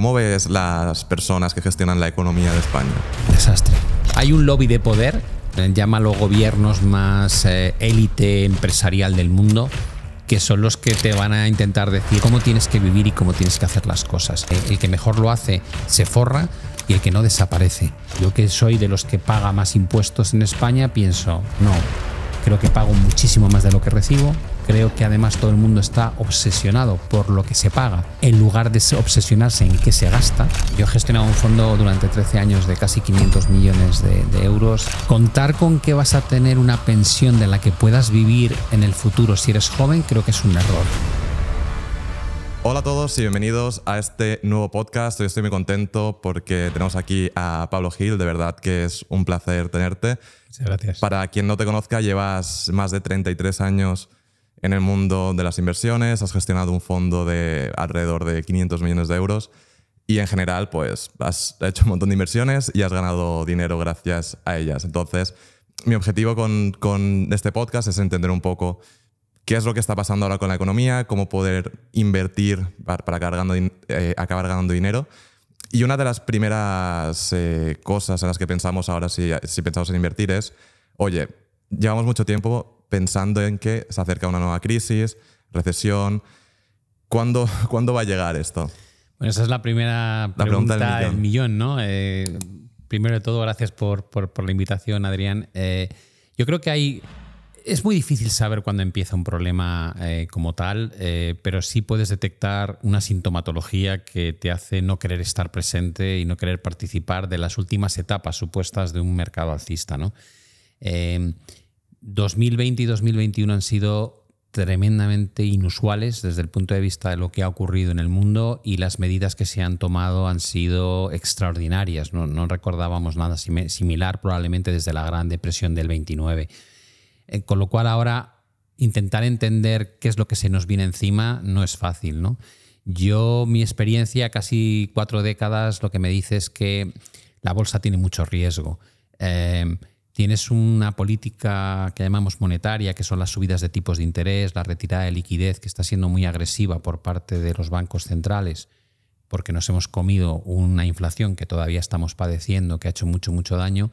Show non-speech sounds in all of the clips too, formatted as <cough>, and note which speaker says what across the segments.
Speaker 1: ¿Cómo ves las personas que gestionan la economía de España? Desastre. Hay un lobby de poder, llámalo gobiernos más eh, élite empresarial del mundo, que son los que te van a intentar decir cómo tienes que vivir y cómo tienes que hacer las cosas. Eh, el que mejor lo hace se forra y el que no desaparece. Yo que soy de los que paga más impuestos en España, pienso, no, creo que pago muchísimo más de lo que recibo, creo que además todo el mundo está obsesionado por lo que se paga en lugar de obsesionarse en qué se gasta. Yo he gestionado un fondo durante 13 años de casi 500 millones de, euros. Contar con que vas a tener una pensión de la que puedas vivir en el futuro si eres joven creo que es un error.
Speaker 2: Hola a todos y bienvenidos a este nuevo podcast. Hoy estoy muy contento porque tenemos aquí a Pablo Gil. De verdad que es un placer tenerte. gracias. Para quien no te conozca, llevas más de 33 años en el mundo de las inversiones, has gestionado un fondo de alrededor de 500 millones de euros y en general pues has hecho un montón de inversiones y has ganado dinero gracias a ellas. Entonces, mi objetivo con, con este podcast es entender un poco qué es lo que está pasando ahora con la economía, cómo poder invertir para, para acabar, ganando, eh, acabar ganando dinero. Y una de las primeras eh, cosas en las que pensamos ahora si, si pensamos en invertir es, oye, llevamos mucho tiempo pensando en que se acerca una nueva crisis, recesión. ¿Cuándo, <laughs> ¿cuándo va a llegar esto?
Speaker 1: Bueno, esa es la primera pregunta, del, millón, ¿no? Eh, primero de todo, gracias por, la invitación, Adrián. Eh, yo creo que hay... Es muy difícil saber cuándo empieza un problema eh, como tal, pero sí puedes detectar una sintomatología que te hace no querer estar presente y no querer participar de las últimas etapas supuestas de un mercado alcista, ¿no? 2020 y 2021 han sido tremendamente inusuales desde el punto de vista de lo que ha ocurrido en el mundo y las medidas que se han tomado han sido extraordinarias. No, recordábamos nada similar probablemente desde la Gran Depresión del 29. Eh, con lo cual ahora intentar entender qué es lo que se nos viene encima no es fácil. ¿no? Yo, mi experiencia, casi cuatro décadas, lo que me dice es que la bolsa tiene mucho riesgo. Eh, Tienes una política que llamamos monetaria, que son las subidas de tipos de interés, la retirada de liquidez, que está siendo muy agresiva por parte de los bancos centrales, porque nos hemos comido una inflación que todavía estamos padeciendo, que ha hecho mucho, mucho daño.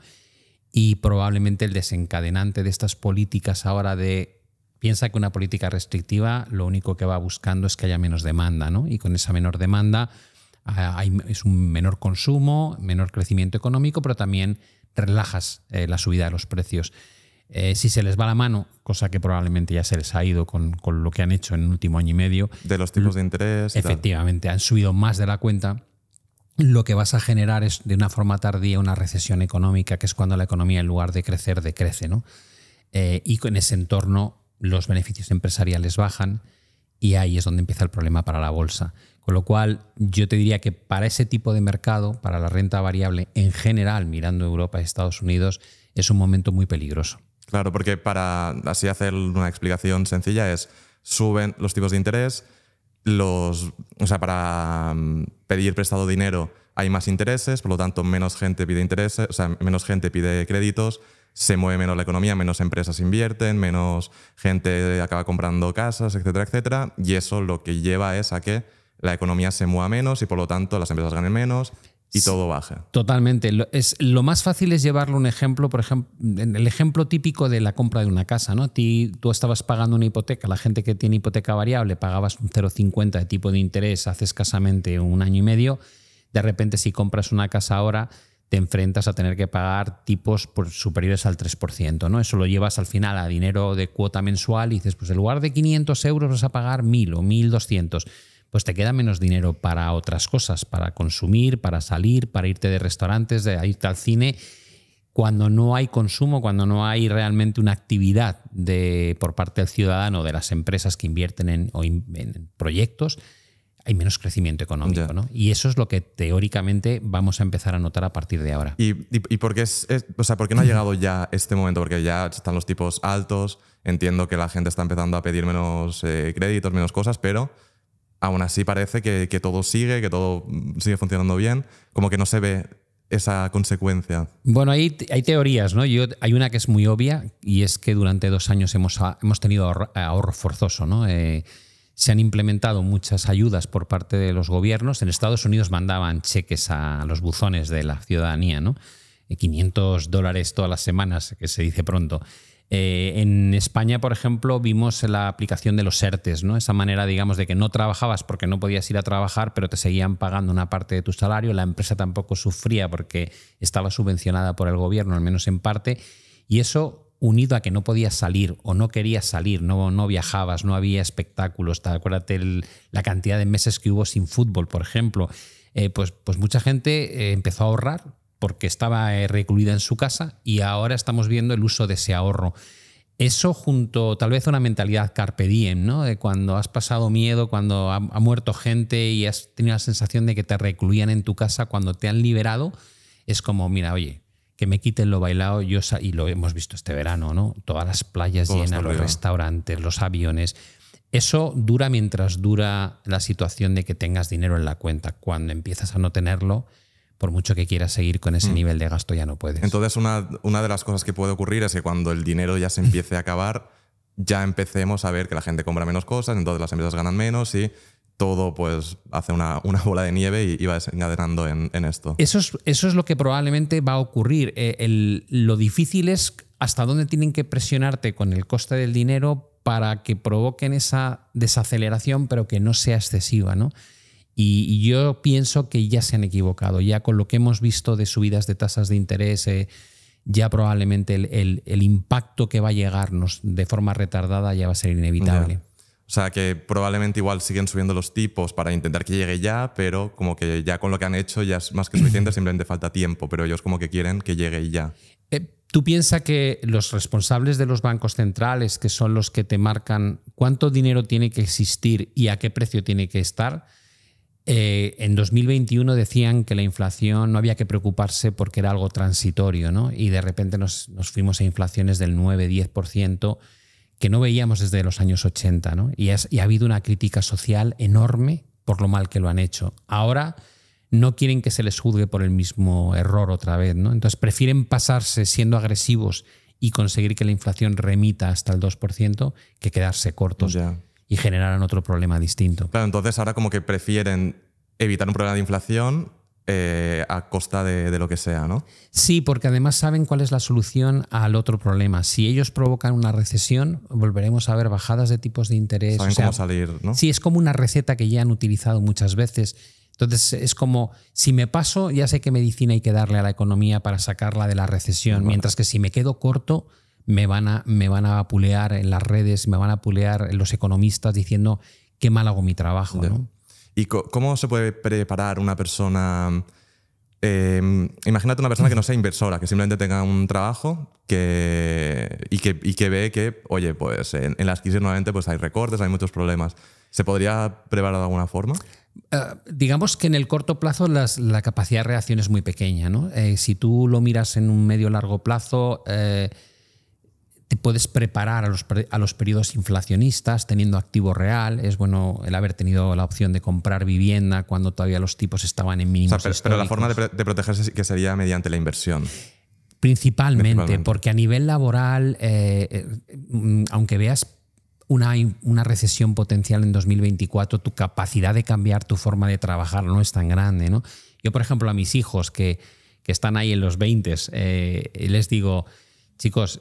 Speaker 1: Y probablemente el desencadenante de estas políticas ahora de piensa que una política restrictiva lo único que va buscando es que haya menos demanda, ¿no? Y con esa menor demanda ah, hay, es un menor consumo, menor crecimiento económico, pero también relajas eh, la subida de los precios. Eh, si se les va la mano, cosa que probablemente ya se les ha ido con, lo que han hecho en el último año y medio.
Speaker 2: De los tipos de interés.
Speaker 1: Efectivamente, han subido más de la cuenta. Lo que vas a generar es de una forma tardía una recesión económica, que es cuando la economía en lugar de crecer, decrece. ¿no? Eh, y en ese entorno los beneficios empresariales bajan y ahí es donde empieza el problema para la bolsa. Con lo cual, yo te diría que para
Speaker 2: ese tipo de mercado, para
Speaker 1: la renta variable en general, mirando Europa y Estados Unidos, es un momento muy peligroso.
Speaker 2: Claro, porque para así hacer una explicación sencilla es suben los tipos de interés, los, o sea, para mm, pedir prestado dinero hay más intereses, por lo tanto menos gente pide intereses, o sea, menos gente pide créditos, se mueve menos la economía, menos empresas invierten, menos gente acaba comprando casas, etcétera, etcétera, y eso lo que lleva es a que la economía se mueva menos y por lo tanto las empresas ganen menos y todo baja.
Speaker 1: Totalmente. Lo, es, lo más fácil es llevarlo un ejemplo, por ejemplo, el ejemplo típico de la compra de una casa, ¿no? tú estabas pagando una hipoteca, la gente que tiene hipoteca variable pagabas un 0,50 de tipo de interés hace escasamente un año y medio. De repente, si compras una casa ahora, te enfrentas a tener que pagar tipos pues, superiores al 3%, ¿no? Eso lo llevas al final a dinero de cuota mensual y dices, pues en lugar de 500 euros vas a pagar 1.000 o 1.200 pues te queda menos dinero para otras cosas, para consumir, para salir, para irte de restaurantes, de irte al cine. Cuando no hay consumo, cuando no hay realmente una actividad de, por parte del ciudadano, de las empresas que invierten en, proyectos, hay menos crecimiento económico, Y eso es lo que
Speaker 2: teóricamente vamos a empezar a notar a partir de ahora. ¿Y, por, qué es, sea, no ha llegado ya este momento? Porque ya están los tipos altos, entiendo que la gente está empezando a pedir menos eh, créditos, menos cosas, pero aún así parece que, todo sigue, que todo mm, sigue funcionando bien, como que no se ve esa consecuencia.
Speaker 1: Bueno, hay, hay teorías, ¿no? Yo, hay una que es muy obvia y es que durante dos años hemos, ah, hemos tenido ahorro, forzoso, ¿no? Eh, se han implementado muchas ayudas por parte de los gobiernos. En Estados Unidos mandaban cheques a los buzones de la ciudadanía, ¿no? 500 eh, dólares todas las semanas, que se dice pronto. Eh, en España, por ejemplo, vimos la aplicación de los ERTES, ¿no? Esa manera, digamos, de que no trabajabas porque no podías ir a trabajar, pero te seguían pagando una parte de tu salario. La empresa tampoco sufría porque estaba subvencionada por el gobierno, al menos en parte. Y eso unido a que no podías salir o no querías salir, no, viajabas, no había espectáculos. Te acuérdate la cantidad de meses que hubo sin fútbol, por ejemplo. Eh, pues, pues mucha gente eh, empezó a ahorrar porque estaba eh, recluida en su casa y ahora estamos viendo el uso de ese ahorro. Eso junto tal vez a una mentalidad carpe ¿no? De cuando has pasado miedo, cuando ha, muerto gente y has tenido la sensación de que te recluían en tu casa, cuando te han liberado, es como, mira, oye, que me quiten lo bailado, yo y lo hemos visto este verano, ¿no? Todas las playas llenas, los restaurantes, los aviones. Eso dura mientras dura la situación de que tengas dinero en la cuenta. Cuando empiezas a no tenerlo, por mucho que quieras seguir con ese mm. nivel de gasto, ya no puedes.
Speaker 2: Entonces, una, una de las cosas que puede ocurrir es que cuando el dinero ya se <laughs> empiece a acabar, ya empecemos a ver que la gente compra menos cosas, entonces las empresas ganan menos y todo pues hace una, bola de nieve y, va desencadenando en, esto.
Speaker 1: Eso es, eso es, lo que probablemente va a ocurrir. Eh, lo difícil es hasta dónde tienen que presionarte con el coste del dinero para que provoquen esa desaceleración, pero que no sea excesiva, ¿no? Y yo pienso que ya se han equivocado, ya con lo que hemos visto de subidas de tasas de interés, eh, ya probablemente el, impacto que va a llegarnos de forma retardada ya va a ser inevitable. O
Speaker 2: sea que probablemente igual siguen subiendo los tipos para intentar que llegue ya, pero como que ya con lo que han hecho ya es más que suficiente, <clears throat> simplemente falta tiempo, pero ellos como que quieren que llegue ya. Eh, Tú
Speaker 1: piensas que los responsables de los bancos centrales, que son los que te marcan cuánto dinero tiene que existir y a qué precio tiene que estar, eh, en 2021 decían que la inflación no había que preocuparse porque era algo transitorio, ¿no? Y de repente nos, fuimos a inflaciones del 9-10% que no veíamos desde los años 80, ¿no? Y, ha habido una crítica social enorme por lo mal que lo han hecho. Ahora no quieren que se les juzgue por el mismo error otra vez, ¿no? Entonces prefieren pasarse siendo agresivos y conseguir que la inflación remita hasta el 2% que quedarse cortos
Speaker 2: y generaran otro problema distinto. Claro, entonces ahora como que prefieren evitar un problema de inflación eh, a costa de, lo que sea, ¿no?
Speaker 1: Sí, porque además saben cuál es la solución al otro problema. Si ellos provocan una recesión, volveremos a ver bajadas de tipos de interés. Saben cómo salir, ¿no? Sí, es como una receta que ya han utilizado muchas veces. Entonces es como, si me paso, ya sé qué medicina hay que darle a la economía para sacarla de la recesión, mientras que si me quedo corto, me van a, me van pulear en las redes, me van a pulear los economistas diciendo qué mal hago mi
Speaker 2: trabajo. ¿Y cómo se puede preparar una persona? Eh, imagínate una persona que no sea inversora, que simplemente tenga un trabajo que, y, que, que ve que, oye, pues en, las crisis nuevamente pues hay recortes, hay muchos problemas. ¿Se podría preparar de alguna forma?
Speaker 1: Eh, digamos que en el corto plazo la capacidad de reacción es muy pequeña. Eh, si tú lo miras en un medio largo plazo, te puedes preparar a los, periodos inflacionistas teniendo activo real. Es bueno el haber tenido la opción de comprar vivienda cuando todavía los tipos estaban en
Speaker 2: mínimos. pero, la forma de, protegerse que sería mediante la inversión.
Speaker 1: Principalmente, porque a nivel laboral, eh, eh, aunque veas una, una, recesión potencial en 2024, tu capacidad de cambiar tu forma de trabajar no es tan grande. ¿no? Yo, por ejemplo, a mis hijos que, están ahí en los 20, eh, les digo, chicos,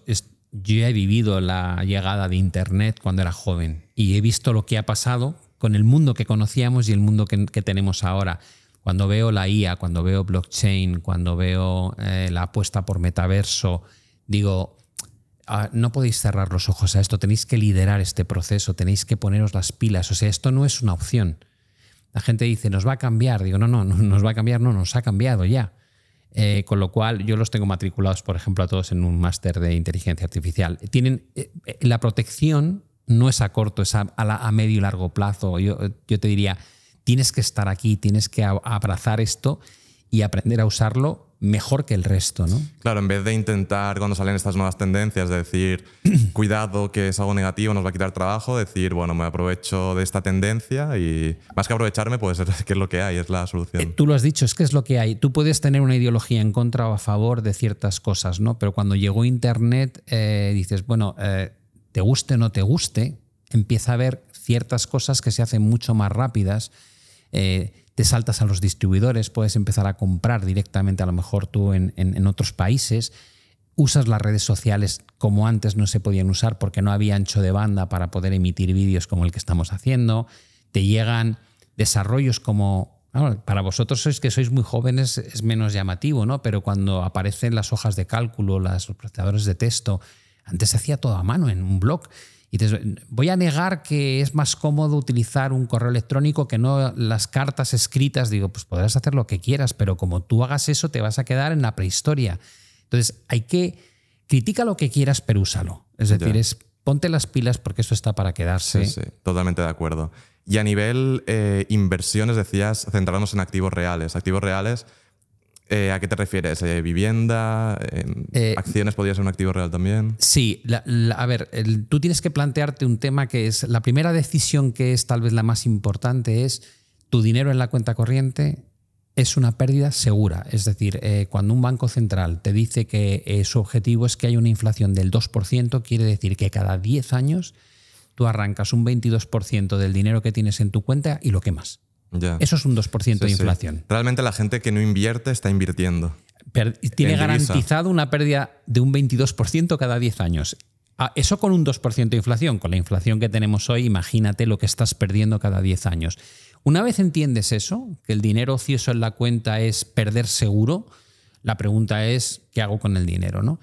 Speaker 1: yo he vivido la llegada de Internet cuando era joven y he visto lo que ha pasado con el mundo que conocíamos y el mundo que, tenemos ahora. Cuando veo la IA, cuando veo blockchain, cuando veo eh, la apuesta por metaverso, digo, ah, no podéis cerrar los ojos a esto, tenéis que liderar este proceso, tenéis que poneros las pilas, o sea, esto no es una opción. La gente dice, nos va a cambiar, digo, no, no, no nos va a cambiar, no, nos ha cambiado ya. Eh, con lo cual, yo los tengo matriculados, por ejemplo, a todos en un máster de inteligencia artificial. Tienen eh, eh, la protección no es a corto, es a, medio y largo plazo. Yo, te diría, tienes que estar aquí, tienes que abrazar esto y aprender a usarlo mejor que el resto, ¿no?
Speaker 2: Claro, en vez de intentar cuando salen estas nuevas tendencias decir, <clears throat> cuidado que es algo negativo, nos va a quitar trabajo, decir, bueno, me aprovecho de esta tendencia y más que aprovecharme, puede ser <laughs> que es lo que hay, es la solución. Eh,
Speaker 1: tú lo has dicho, es que es lo que hay. Tú puedes tener una ideología en contra o a favor de ciertas cosas, ¿no? Pero cuando llegó Internet, eh, dices, bueno, eh, te guste o no te guste, empieza a haber ciertas cosas que se hacen mucho más rápidas te saltas a los distribuidores, puedes empezar a comprar directamente a lo mejor tú en, otros países, usas las redes sociales como antes no se podían usar porque no había ancho de banda para poder emitir vídeos como el que estamos haciendo, te llegan desarrollos como... Ah, para vosotros sois que sois muy jóvenes es menos llamativo, ¿no? Pero cuando aparecen las hojas de cálculo, los procesadores de texto, antes se hacía todo a mano en un blog. Y voy a negar que es más cómodo utilizar un correo electrónico que no las cartas escritas. Digo, pues podrás hacer lo que quieras, pero como tú hagas eso te vas a quedar en la prehistoria. Entonces hay que, critica lo que quieras, pero úsalo. Es decir, ponte las pilas porque eso está para quedarse. Sí, sí,
Speaker 2: totalmente de acuerdo. Y a nivel eh, inversiones, decías, centrarnos en activos reales. Activos reales eh, ¿A qué te refieres? ¿Eh, ¿Vivienda? vivienda em, eh, acciones podría ser un activo real también? Sí,
Speaker 1: a ver, tú tienes que plantearte un tema que es, la primera decisión que es tal vez la más importante es, tu dinero en la cuenta corriente es una pérdida segura. Es decir, eh, cuando un banco central te dice que su objetivo es que haya una inflación del 2%, quiere decir que cada 10 años tú arrancas un 22% del dinero que tienes en tu cuenta y lo quemas.
Speaker 2: Eso es un 2% de inflación. Realmente la gente que no invierte está invirtiendo.
Speaker 1: tiene garantizado una pérdida de un 22% cada 10 años. Eso con un 2% de inflación, con la inflación que tenemos hoy, imagínate lo que estás perdiendo cada 10 años. Una vez entiendes eso, que el dinero ocioso en la cuenta es perder seguro, la pregunta es, ¿qué hago con el dinero? ¿no?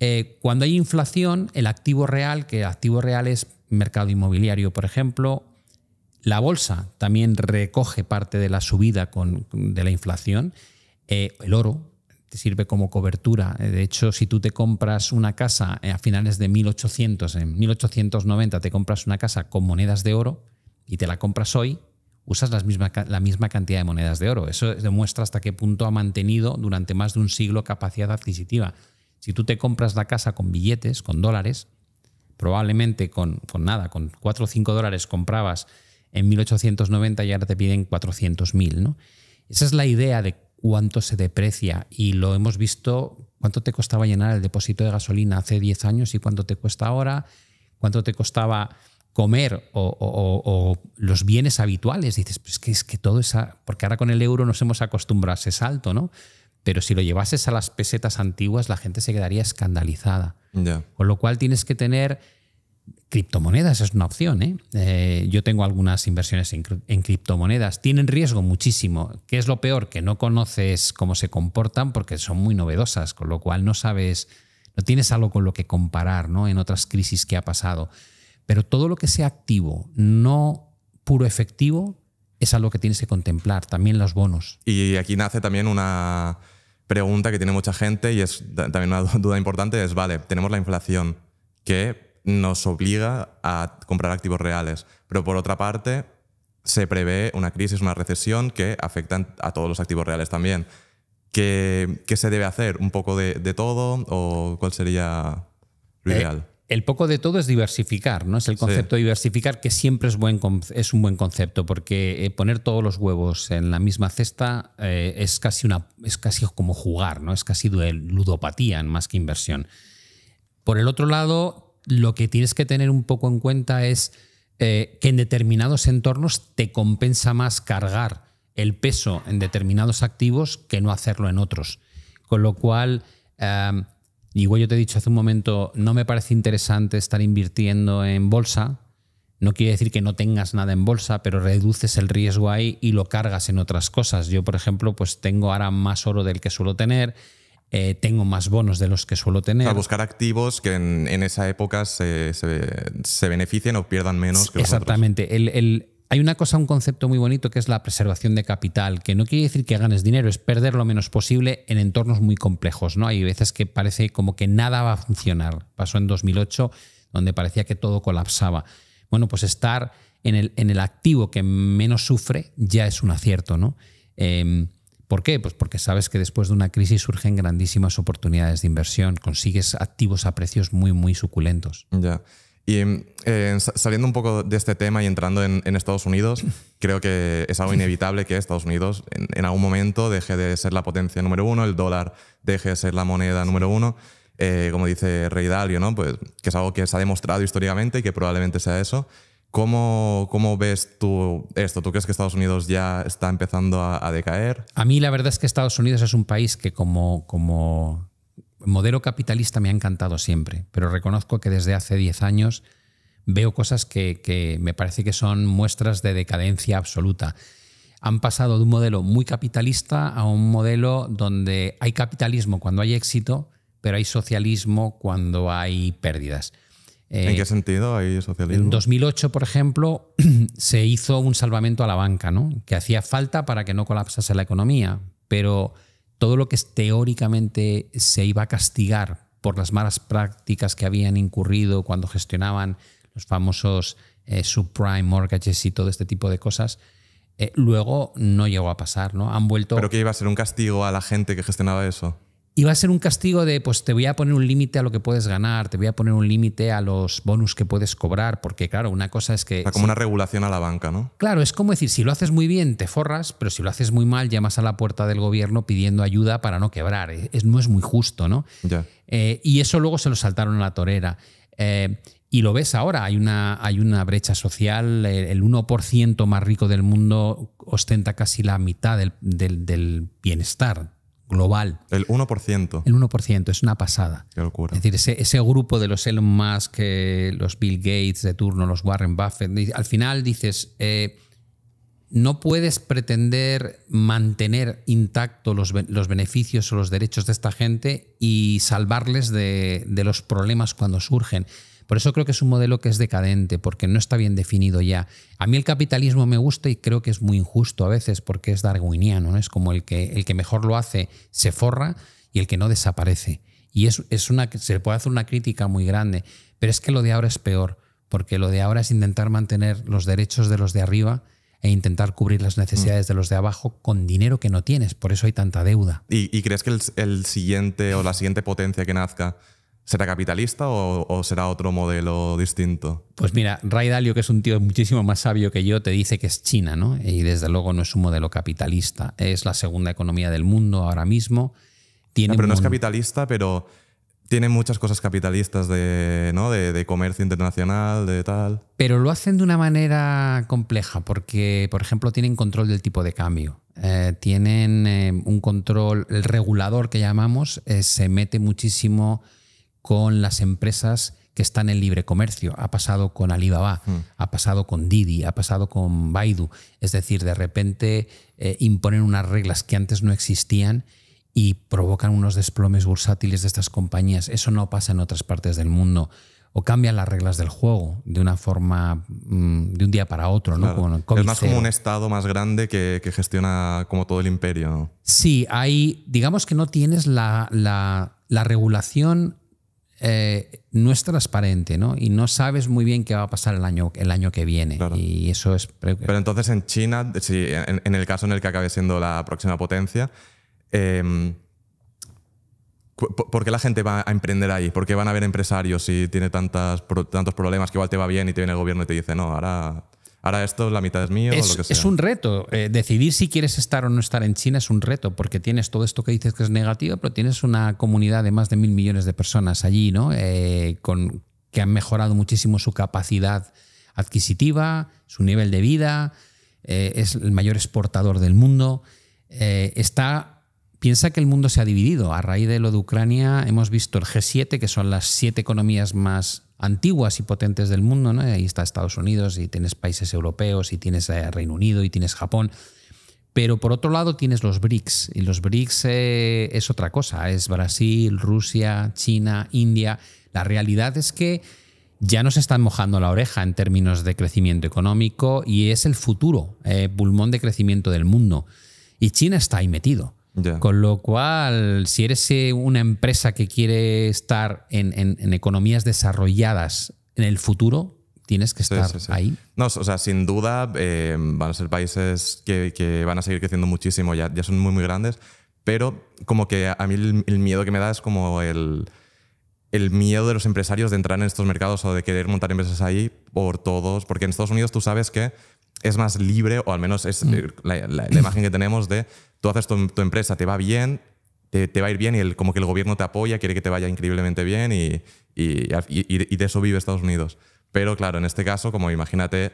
Speaker 1: Eh, cuando hay inflación, el activo real, que activo real es mercado inmobiliario, por ejemplo, la bolsa también recoge parte de la subida de la inflación. Eh, el oro te sirve como cobertura. Eh, de hecho, si tú te compras una casa eh, a finales de 1800, en 1890 te compras una casa con monedas de oro y te la compras hoy, usas misma, la misma cantidad de monedas de oro. Eso demuestra hasta qué punto ha mantenido durante más de un siglo capacidad adquisitiva. Si tú te compras la casa con billetes, con dólares, probablemente con, con nada, con 4 o 5 dólares comprabas en 1890 y ahora te piden 400.000, ¿no? Esa es la idea de cuánto se deprecia y lo hemos visto, cuánto te costaba llenar el depósito de gasolina hace 10 años y cuánto te cuesta ahora, cuánto te costaba comer o, los bienes habituales. Dices, pues que es que todo esa, porque ahora con el euro nos hemos acostumbrado a ese salto, ¿no? Pero si lo llevases a las pesetas antiguas, la gente se quedaría escandalizada. Con lo cual tienes que tener Criptomonedas es una opción. ¿eh? Eh, yo tengo algunas inversiones en, criptomonedas. Tienen riesgo muchísimo. ¿Qué es lo peor? Que no conoces cómo se comportan porque son muy novedosas, con lo cual no sabes, no tienes algo con lo que comparar ¿no? en otras crisis que ha pasado. Pero todo lo que sea activo, no puro efectivo, es algo que tienes que contemplar. También los bonos.
Speaker 2: Y aquí nace también una pregunta que tiene mucha gente y es también una duda importante, es, vale, tenemos la inflación que nos obliga a comprar activos reales. Pero por otra parte, se prevé una crisis, una recesión que afecta a todos los activos reales también. ¿Qué, se debe hacer? ¿Un poco de, todo o cuál sería lo eh, ideal? El poco de todo es diversificar, ¿no? Es el concepto de diversificar que siempre
Speaker 1: es, buen, es un buen concepto, porque eh, poner todos los huevos en la misma cesta eh, es, casi una, es casi como jugar, ¿no? Es casi ludopatía más que inversión. Por el otro lado, lo que tienes que tener un poco en cuenta es eh, que en determinados entornos te compensa más cargar el peso en determinados activos que no hacerlo en otros. Con lo cual, em, igual yo te he dicho hace un momento, no me parece interesante estar invirtiendo en bolsa. No quiere decir que no tengas nada en bolsa, pero reduces el riesgo ahí y lo cargas en otras cosas. Yo, por ejemplo, pues tengo ahora más oro del que suelo tener eh, tengo más bonos de los que suelo tener. a buscar
Speaker 2: activos que en, esa época se, se, beneficien o pierdan menos. Exactamente.
Speaker 1: Los El, hay una cosa, un concepto muy bonito que es la preservación de capital, que no quiere decir que ganes dinero, es perder lo menos posible en entornos muy complejos. ¿no? Hay veces que parece como que nada va a funcionar. Pasó en 2008, donde parecía que todo colapsaba. Bueno, pues estar en el, en el activo que menos sufre ya es un acierto. ¿no? Em, ¿Por qué? Pues porque sabes que después de una crisis surgen grandísimas oportunidades de inversión, consigues activos a precios muy, muy suculentos.
Speaker 2: Ya. Y em, eh, saliendo un poco de este tema y entrando en, Estados Unidos, <laughs> creo que es algo inevitable que Estados Unidos en, algún momento deje de ser la potencia número uno, el dólar deje de ser la moneda número uno, eh, como dice Rey Dalio, ¿no? Pues que es algo que se ha demostrado históricamente y que probablemente sea eso. ¿Cómo, ves tú esto? ¿Tú crees que Estados Unidos ya está empezando a, decaer? A mí la
Speaker 1: verdad es que Estados Unidos es un país que como, modelo capitalista me ha encantado siempre, pero reconozco que desde hace 10 años veo cosas que me parece que son muestras de decadencia absoluta. Han pasado de un modelo muy capitalista a un modelo donde hay capitalismo cuando hay éxito, pero hay socialismo cuando hay pérdidas. ¿En eh, qué sentido hay socialismo? En 2008, por ejemplo, <clears throat> se hizo un salvamento a la banca, ¿no? que hacía falta para que no colapsase la economía, pero todo lo que teóricamente se iba a castigar por las malas prácticas que habían incurrido cuando gestionaban los famosos eh, subprime mortgages y todo este tipo de cosas, eh, luego no llegó a pasar, ¿no? Han vuelto... ¿Pero qué iba a
Speaker 2: ser un castigo a la gente que gestionaba eso?
Speaker 1: Y va a ser un castigo de, pues te voy a poner un límite a lo que puedes ganar, te voy a poner un límite a los bonus que puedes cobrar, porque claro, una cosa es que... O como una
Speaker 2: regulación a la banca, ¿no?
Speaker 1: Claro, es como decir, si lo haces muy bien, te forras, pero si lo haces muy mal, llamas a la puerta del gobierno pidiendo ayuda para no quebrar. Es, no es muy justo, ¿no? Eh, y eso luego se lo saltaron a la torera. Eh, y lo ves ahora, hay una, hay una brecha social, eh, el 1% más rico del mundo ostenta casi la mitad del bienestar global. El 1%. El 1%, es una pasada. Qué locura. Es decir, ese, grupo de los Elon Musk, eh, los Bill Gates de turno, los Warren Buffett, al final dices, eh, no puedes pretender mantener intactos los, beneficios o los derechos de esta gente y salvarles de, de los problemas cuando surgen. Por eso creo que es un modelo que es decadente, porque no está bien definido ya. A mí el capitalismo me gusta y creo que es muy injusto a veces porque es darwiniano, ¿no? es como el que, el que mejor lo hace se forra y el que no desaparece. Y es, es una, se puede hacer una crítica muy grande, pero es que lo de ahora es peor, porque lo de ahora es intentar mantener los derechos de los de arriba e intentar cubrir las necesidades mm. de los de abajo con dinero que no tienes. Por eso hay tanta deuda.
Speaker 2: ¿Y, crees que el, siguiente o la siguiente potencia que nazca ¿Será capitalista o, será otro modelo distinto?
Speaker 1: Pues mira, Ray Dalio, que es un tío muchísimo más sabio que yo, te dice que es China, ¿no? Y desde luego no es un modelo capitalista. Es la segunda economía
Speaker 2: del mundo ahora mismo. Tiene no, pero no es capitalista, pero tiene muchas cosas capitalistas de, comercio internacional, de tal.
Speaker 1: Pero lo hacen de una manera compleja, porque, por ejemplo, tienen control del tipo de cambio. Eh, tienen eh, un control, el regulador que llamamos, eh, se mete muchísimo con las empresas que están en libre comercio. Ha pasado con Alibaba, hmm. ha pasado con Didi, ha pasado con Baidu. Es decir, de repente eh, imponen unas reglas que antes no existían y provocan unos desplomes bursátiles de estas compañías. Eso no pasa en otras partes del mundo. O cambian las reglas del juego de una forma, mm, de un día para otro,
Speaker 2: ¿no? es más como un Estado más grande que, gestiona como todo el imperio.
Speaker 1: Sí, hay, digamos que no tienes la, la, la regulación eh, no es transparente, ¿no? Y no sabes muy bien qué va a pasar el año, el año que viene. Y
Speaker 2: eso es. Pero entonces en China, en, el caso en el que acabe siendo la próxima potencia, em, ¿por qué la gente va a emprender ahí? ¿Por qué van a haber empresarios si tiene tantas, tantos problemas que igual te va bien y te viene el gobierno y te dice, no, ahora ahora esto la mitad es mío es, o lo que sea. Es
Speaker 1: un reto. Eh, decidir si quieres estar o no estar en China es un reto, porque tienes todo esto que dices que es negativo, pero tienes una comunidad de más de mil millones de personas allí, ¿no? Eh, con, que han mejorado muchísimo su capacidad adquisitiva, su nivel de vida, eh, es el mayor exportador del mundo. está piensa que el mundo se ha dividido. A raíz de lo de Ucrania hemos visto el G7, que son las siete economías más antiguas y potentes del mundo, Ahí está Estados Unidos y tienes países europeos y tienes eh, Reino Unido y tienes Japón. Pero por otro lado tienes los BRICS y los BRICS eh, es otra cosa, es Brasil, Rusia, China, India. La realidad es que ya nos están mojando la oreja en términos de crecimiento económico y es el futuro eh, pulmón de crecimiento del mundo. Y China está ahí metido. Con lo cual, si eres eh, una empresa que quiere estar en, economías desarrolladas en el futuro, tienes que estar ahí.
Speaker 2: No, o sea, sin duda eh, van a ser países que, van a seguir creciendo muchísimo, ya, ya son muy, muy grandes, pero como que a mí el, miedo que me da es como el, miedo de los empresarios de entrar en estos mercados o de querer montar empresas ahí por todos, porque en Estados Unidos tú sabes que es más libre, o al menos es mm. la imagen que tenemos de tú haces tu, empresa, te va bien, te, va a ir bien y el, como que el gobierno te apoya, quiere que te vaya increíblemente bien y, de eso vive Estados Unidos. Pero claro, en este caso, como imagínate,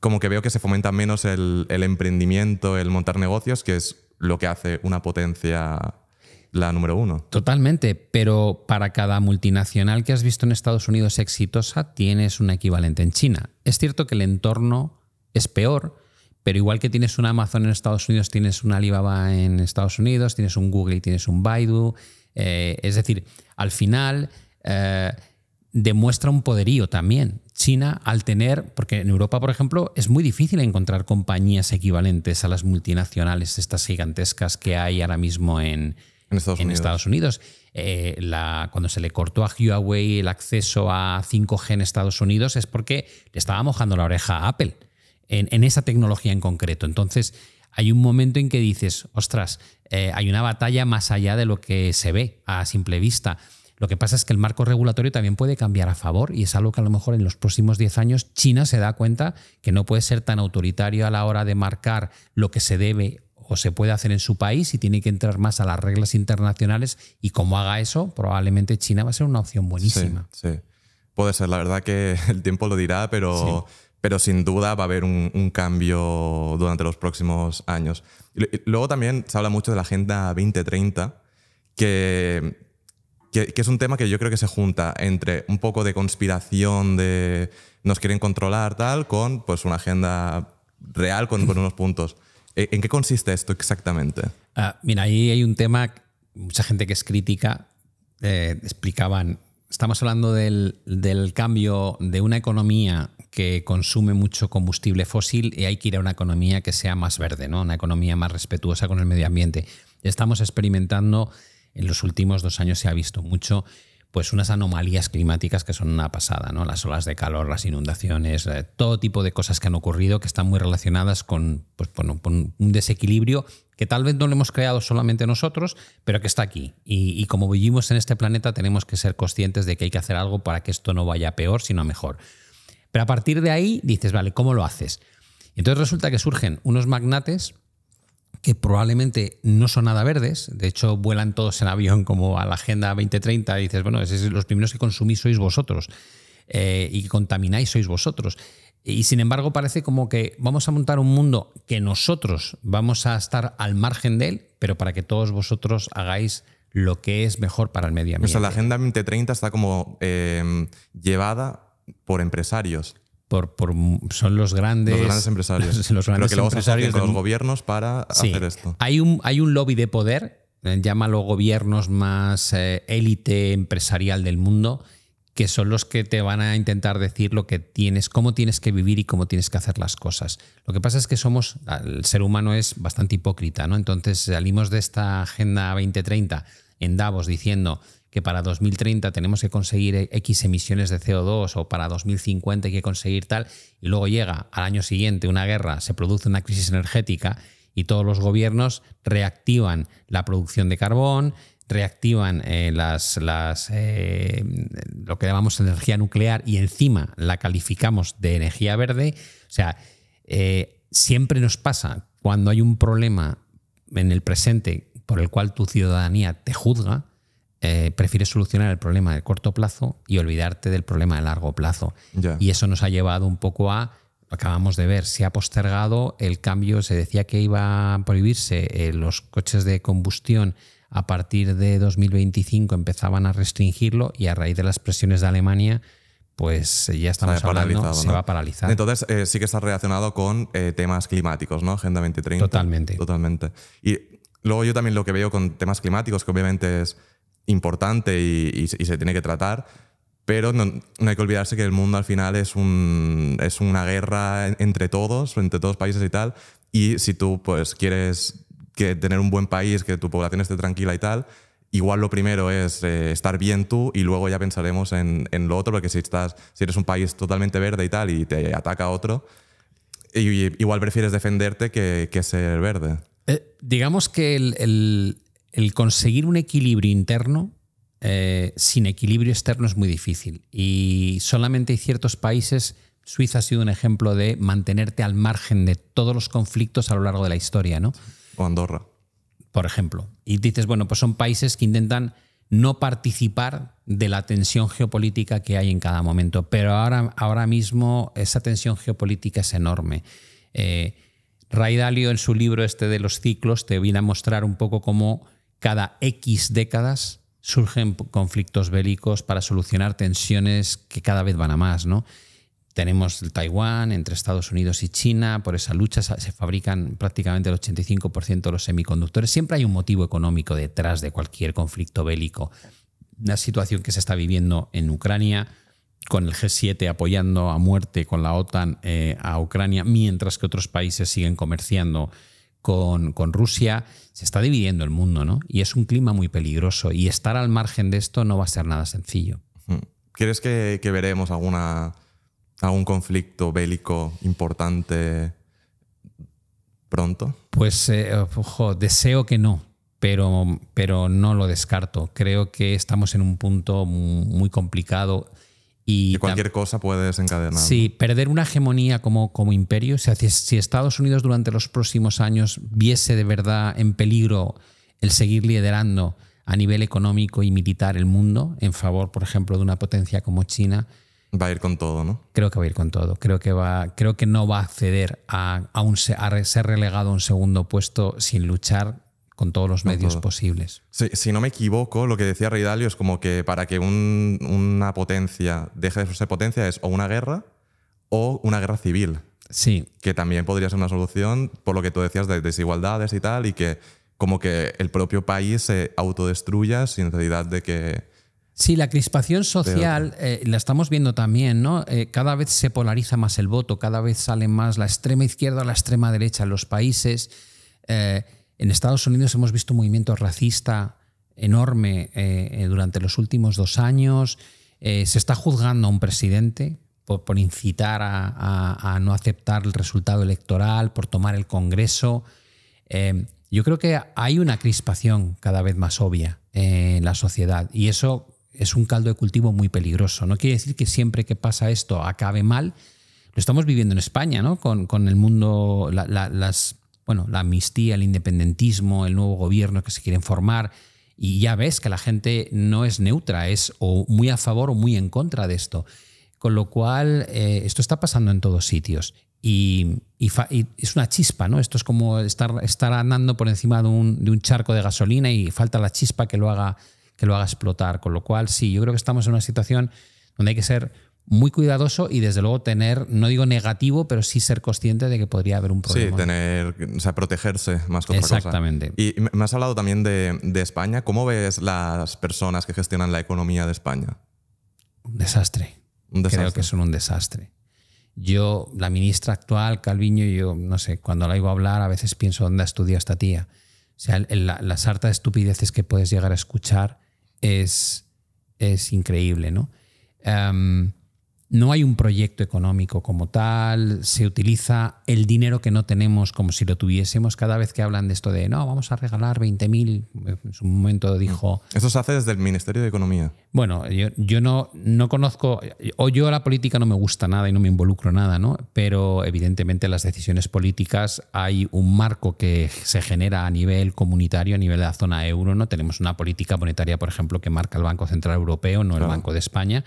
Speaker 2: como que veo que se fomenta menos el, el emprendimiento, el montar negocios, que es lo que hace una potencia la número uno.
Speaker 1: Totalmente, pero para cada multinacional que has visto en Estados Unidos exitosa, tienes un equivalente en China. Es cierto que el entorno es peor, pero igual que tienes un Amazon en Estados Unidos, tienes un Alibaba en Estados Unidos, tienes un Google, y tienes un Baidu. Eh, es decir, al final eh, demuestra un poderío también. China, al tener, porque en Europa, por ejemplo, es muy difícil encontrar compañías equivalentes a las multinacionales, estas gigantescas que hay ahora mismo en, Estados Unidos. Eh, cuando se le cortó a Huawei el acceso a 5G en Estados Unidos es porque le estaba mojando la oreja a Apple en, esa tecnología en concreto. Entonces, hay un momento en que dices, ostras, eh, hay una batalla más allá de lo que se ve a simple vista. Lo que pasa es que el marco regulatorio también puede cambiar a favor y es algo que a lo mejor en los próximos 10 años China se da cuenta que no puede ser tan autoritario a la hora de marcar lo que se debe o se puede hacer en su país y tiene que entrar más a las reglas internacionales y como haga eso, probablemente China va a ser una opción buenísima.
Speaker 2: Sí, puede ser, la verdad que <laughs> el tiempo lo dirá, pero pero sin duda va a haber un, cambio durante los próximos años. luego también se habla mucho de la Agenda 2030, que, es un tema que yo creo que se junta entre un poco de conspiración de nos quieren controlar tal, con pues una agenda real con, unos puntos. ¿E-, ¿En qué consiste esto exactamente?
Speaker 1: Ah, mira, ahí hay un tema, mucha gente que es crítica, eh, explicaban, estamos hablando del, del, cambio de una economía que consume mucho combustible fósil y eh, hay que ir a una economía que sea más verde, ¿no? una economía más respetuosa con el medio ambiente. Estamos experimentando, en los últimos dos años se ha visto mucho, pues unas anomalías climáticas que son una pasada, ¿no? Las olas de calor, las inundaciones, eh, todo tipo de cosas que han ocurrido que están muy relacionadas con, pues, un desequilibrio que tal vez no lo hemos creado solamente nosotros, pero que está aquí. Y, como vivimos en este planeta, tenemos que ser conscientes de que hay que hacer algo para que esto no vaya peor, sino mejor. Pero a partir de ahí dices, vale, ¿cómo lo haces? Entonces resulta que surgen unos magnates que probablemente no son nada verdes, de hecho vuelan todos en avión como a la Agenda 2030 y dices, bueno, es los primeros que consumís sois vosotros eh, y que contamináis sois vosotros. Y sin embargo parece como que vamos a montar un mundo que nosotros vamos a estar al margen de él, pero para que todos vosotros hagáis lo que es mejor para el medio ambiente. O sea, la
Speaker 2: Agenda 2030 está como eh, llevada por empresarios. Por, son los grandes, los grandes empresarios. <laughs> Los, grandes los gobiernos para hacer esto. Hay un, hay
Speaker 1: un lobby de poder, eh, llámalo gobiernos más eh, élite empresarial del mundo, que son los que te van a intentar decir lo que tienes, cómo tienes que vivir y cómo tienes que hacer las cosas. Lo que pasa es que somos, el ser humano es bastante hipócrita, ¿no? Entonces salimos de esta Agenda 2030 en Davos diciendo que para 2030 tenemos que conseguir X emisiones de CO2 o para 2050 hay que conseguir tal, y luego llega al año siguiente una guerra, se produce una crisis energética y todos los gobiernos reactivan la producción de carbón, reactivan eh, las, las eh, lo que llamamos energía nuclear y encima la calificamos de energía verde. O sea, eh, siempre nos pasa cuando hay un problema en el presente por el cual tu ciudadanía te juzga, eh, prefieres solucionar el problema de corto plazo y olvidarte del problema de largo plazo. Y eso nos ha llevado un poco a, acabamos de ver, se ha postergado el cambio, se decía que iba a prohibirse eh, los coches de combustión a partir de 2025 empezaban a restringirlo y a raíz de las presiones de Alemania pues eh, ya estamos hablando, se va a paralizar.
Speaker 2: Entonces, sí que está relacionado con temas climáticos, ¿no? Agenda 2030. Totalmente. Totalmente. Y luego yo también lo que veo con temas climáticos, que obviamente es importante y, se tiene que tratar, pero no, hay que olvidarse que el mundo al final es, un, es una guerra entre todos, entre todos países y tal, y si tú pues quieres que tener un buen país, que tu población esté tranquila y tal, igual lo primero es eh, estar bien tú y luego ya pensaremos en, en, lo otro, porque si, estás, si eres un país totalmente verde y tal y te ataca otro, igual prefieres defenderte que, que ser verde. Eh, digamos que
Speaker 1: el, el conseguir un equilibrio interno eh, sin equilibrio externo es muy difícil. Y solamente hay ciertos países, Suiza ha sido un ejemplo de mantenerte al margen de todos los conflictos a lo largo de la historia, ¿no? O Andorra. Por ejemplo. Y dices, bueno, pues son países que intentan no participar de la tensión geopolítica que hay en cada momento. Pero ahora, ahora mismo esa tensión geopolítica es enorme. Eh, Ray Dalio en su libro este de los ciclos te viene a mostrar un poco cómo cada X décadas surgen conflictos bélicos para solucionar tensiones que cada vez van a más, ¿no? Tenemos el Taiwán entre Estados Unidos y China, por esa lucha se fabrican prácticamente el 85% de los semiconductores. Siempre hay un motivo económico detrás de cualquier conflicto bélico. La situación que se está viviendo en Ucrania, con el G7 apoyando a muerte con la OTAN eh, a Ucrania, mientras que otros países siguen comerciando con, Rusia, se está dividiendo el mundo, ¿no? Y es un clima muy peligroso y estar al margen de esto no va a ser nada sencillo.
Speaker 2: ¿Crees que, veremos alguna, algún conflicto bélico importante pronto?
Speaker 1: Pues, eh, ojo, deseo que no, pero, pero no lo descarto. Creo que estamos en un punto muy
Speaker 2: complicado y cualquier cosa puede desencadenar. Sí,
Speaker 1: perder una hegemonía como, como imperio. si Estados Unidos durante los próximos años viese de verdad en peligro el seguir liderando a nivel económico y militar el mundo en favor, por ejemplo, de una potencia como China. Va a ir con todo, ¿no? Creo que va a ir con todo. Creo que, va, creo que no va a acceder a, un, a ser relegado a un segundo puesto sin luchar con todos los medios posibles.
Speaker 2: Si, no me equivoco, lo que decía Rey es como que para que una potencia deje de ser potencia es o una guerra o una guerra civil. Sí. Que también podría ser una solución por lo que tú decías de desigualdades y tal, y que como que el propio país se autodestruya sin necesidad de que...
Speaker 1: Sí, la crispación social eh, la estamos viendo también, ¿no? Eh, cada vez se polariza más el voto, cada vez sale más la extrema izquierda la extrema derecha en los países. Eh, en Estados Unidos hemos visto un movimiento racista enorme eh, eh, durante los últimos dos años. Eh, se está juzgando a un presidente por, incitar a, no aceptar el resultado electoral, por tomar el Congreso. yo creo que hay una crispación cada vez más obvia en la sociedad y eso es un caldo de cultivo muy peligroso. No quiere decir que siempre que pasa esto acabe mal. Lo estamos viviendo en España, ¿no? Con, el mundo, las bueno, la amnistía, el independentismo, el nuevo gobierno que se quieren formar. Y ya ves que la gente no es neutra, es o muy a favor o muy en contra de esto. Con lo cual, eh, esto está pasando en todos sitios. Y, es una chispa, ¿no? Esto es como estar, andando por encima de un, charco de gasolina y falta la chispa que lo, haga, que lo haga explotar. Con lo cual, sí, yo creo que estamos en una situación donde hay que ser muy cuidadoso y desde luego tener, no digo negativo, pero sí ser consciente de que podría haber un problema. Sí,
Speaker 2: tener, o sea, protegerse más que otra Exactamente. Y me has hablado también de, España. ¿Cómo ves las personas que gestionan la economía de España?
Speaker 1: Un desastre. Creo que son un desastre. Yo, la ministra actual, Calviño, yo no sé, cuando la oigo hablar a veces pienso dónde ha estudiado esta tía. O sea, la, la sarta de estupideces que puedes llegar a escuchar es, es increíble, ¿no? Em, no hay un proyecto económico como tal, se utiliza el dinero que no tenemos como si lo tuviésemos. Cada vez que hablan de esto de, no, vamos a regalar
Speaker 2: 20.000, en un momento dijo... Mm. Eso se hace desde el Ministerio de Economía.
Speaker 1: Bueno, yo, no, no conozco, o yo a la política no me gusta nada y no me involucro nada, ¿no? Pero evidentemente las decisiones políticas hay un marco que se genera a nivel comunitario, a nivel de la zona euro, ¿no? Tenemos una política monetaria, por ejemplo, que marca el Banco Central Europeo, no el Banco de España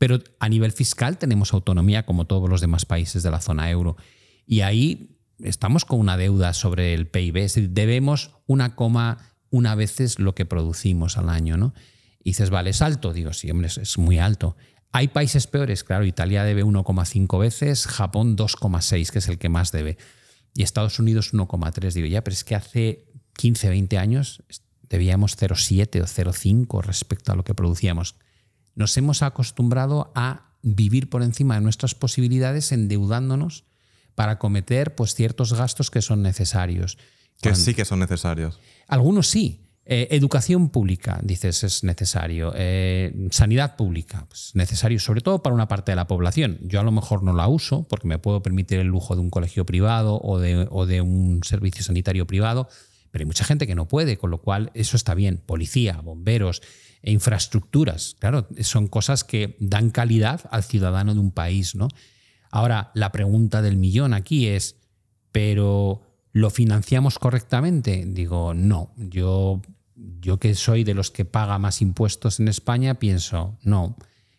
Speaker 1: pero a nivel fiscal tenemos autonomía como todos los demás países de la zona euro. Y ahí estamos con una deuda sobre el PIB. Es decir, debemos una coma una veces lo que producimos al año. ¿no? Y dices, vale, es alto. Digo, sí, hombre, es muy alto. Hay países peores, claro, Italia debe 1,5 veces, Japón 2,6, que es el que más debe, y Estados Unidos 1,3. Digo, ya, pero es que hace 15, 20 años debíamos 0,7 o 0,5 respecto a lo que producíamos. Nos hemos acostumbrado a vivir por encima de nuestras posibilidades endeudándonos para cometer pues, ciertos gastos que son necesarios. Que sí
Speaker 2: que son necesarios.
Speaker 1: Algunos sí. Eh, educación pública, dices, es necesario. Eh, sanidad pública, pues necesario, sobre todo para una parte de la población. Yo a lo mejor no la uso porque me puedo permitir el lujo de un colegio privado o o de un servicio sanitario privado, pero hay mucha gente que no puede, con lo cual eso está bien. Policía, bomberos, e infraestructuras. Claro, son cosas que dan calidad al ciudadano de un país, ¿no? Ahora, la pregunta del millón aquí es, ¿pero lo financiamos correctamente? Digo, no. Yo, yo que soy de los que paga más impuestos en España, pienso, no.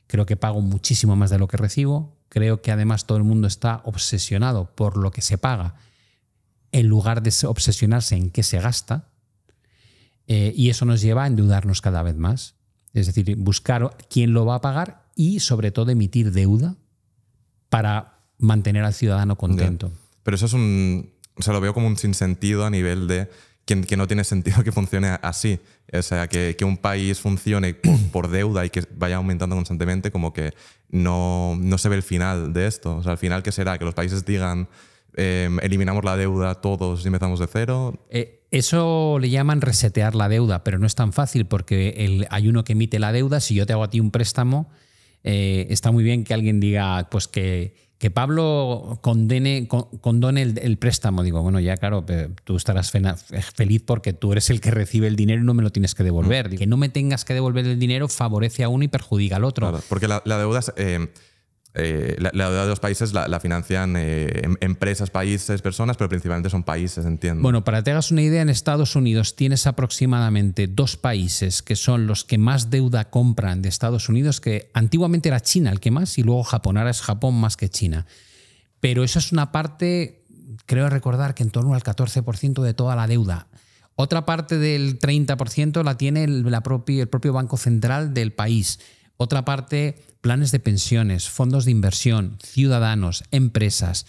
Speaker 1: Creo que pago muchísimo más de lo que recibo. Creo que además todo el mundo está obsesionado por lo que se paga, en lugar de obsesionarse en qué se gasta. Eh, y eso nos lleva a endeudarnos cada vez más. Es decir, buscar quién lo va a pagar y sobre todo emitir deuda para mantener al ciudadano contento.
Speaker 2: Pero eso es un... O sea, lo veo como un sinsentido a nivel de que, que no tiene sentido que funcione así. O sea, que, un país funcione <coughs> por, deuda y que vaya aumentando constantemente, como que no, se ve el final de esto. O sea, al final, ¿qué será? Que los países digan, eh, eliminamos la deuda todos y empezamos de cero.
Speaker 1: Eh, eso le llaman resetear la deuda, pero no es tan fácil porque el, hay uno que emite la deuda. Si yo te hago a ti un préstamo, eh, está muy bien que alguien diga, pues que, que Pablo condene, condone el, préstamo. Digo, bueno, ya claro, tú estarás feliz porque tú eres el que recibe el dinero y no me lo tienes que devolver. Mm. que no me tengas que devolver el dinero favorece a uno y perjudica al otro.
Speaker 2: Claro, porque la, deuda es, eh, eh, la, deuda de los países la, financian eh, em, empresas, países, personas, pero principalmente son países, entiendo. Bueno,
Speaker 1: para que te hagas una idea, en Estados Unidos tienes aproximadamente dos países que son los que más deuda compran de Estados Unidos, que antiguamente era China el que más y luego Japón, ahora es Japón más que China. Pero esa es una parte, creo recordar que en torno al 14% de toda la deuda. Otra parte del 30% la tiene la el propio Banco Central del país. Otra parte planes de pensiones, fondos de inversión, ciudadanos, empresas,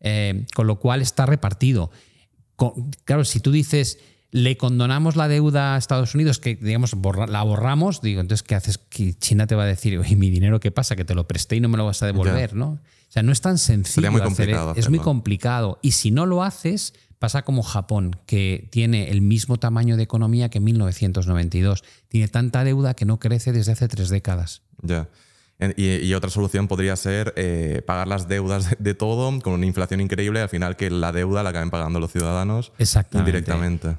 Speaker 1: eh, con lo cual está repartido. claro, si tú dices, le condonamos la deuda a Estados Unidos, que digamos, la borramos, digo, entonces, ¿qué haces? Que China te va a decir, oye, mi dinero, ¿qué pasa? Que te lo presté y no me lo vas a devolver, ¿no? O sea, no es tan sencillo. E-, es, muy complicado. Y si no lo haces, pasa como Japón, que tiene el mismo tamaño de economía que en 1992. Tiene tanta deuda que no crece desde hace tres décadas.
Speaker 2: Ya. Y, otra solución podría ser eh, pagar las deudas de, todo con una inflación increíble, al final que la deuda la acaben pagando los ciudadanos
Speaker 1: directamente.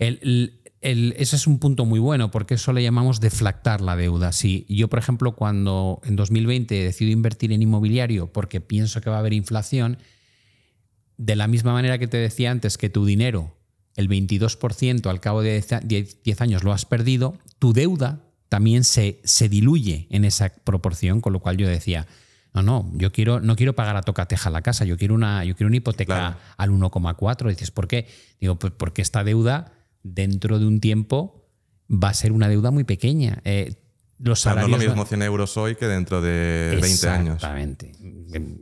Speaker 1: ese es un punto muy bueno porque eso le llamamos deflactar la deuda. Si yo, por ejemplo, cuando en 2020 decido invertir en inmobiliario porque pienso que va a haber inflación, de la misma manera que te decía antes que tu dinero, el 22% al cabo de 10 años lo has perdido, tu deuda también se, se diluye en esa proporción, con lo cual yo decía, no, no, yo quiero, no quiero pagar a tocateja la casa, yo quiero una, yo quiero una hipoteca al 1,4. Dices, ¿por qué? Digo, pues porque esta deuda dentro de un tiempo va a ser una deuda muy pequeña. Eh, los no lo mismo
Speaker 2: 100 euros hoy que dentro de 20 años. Exactamente.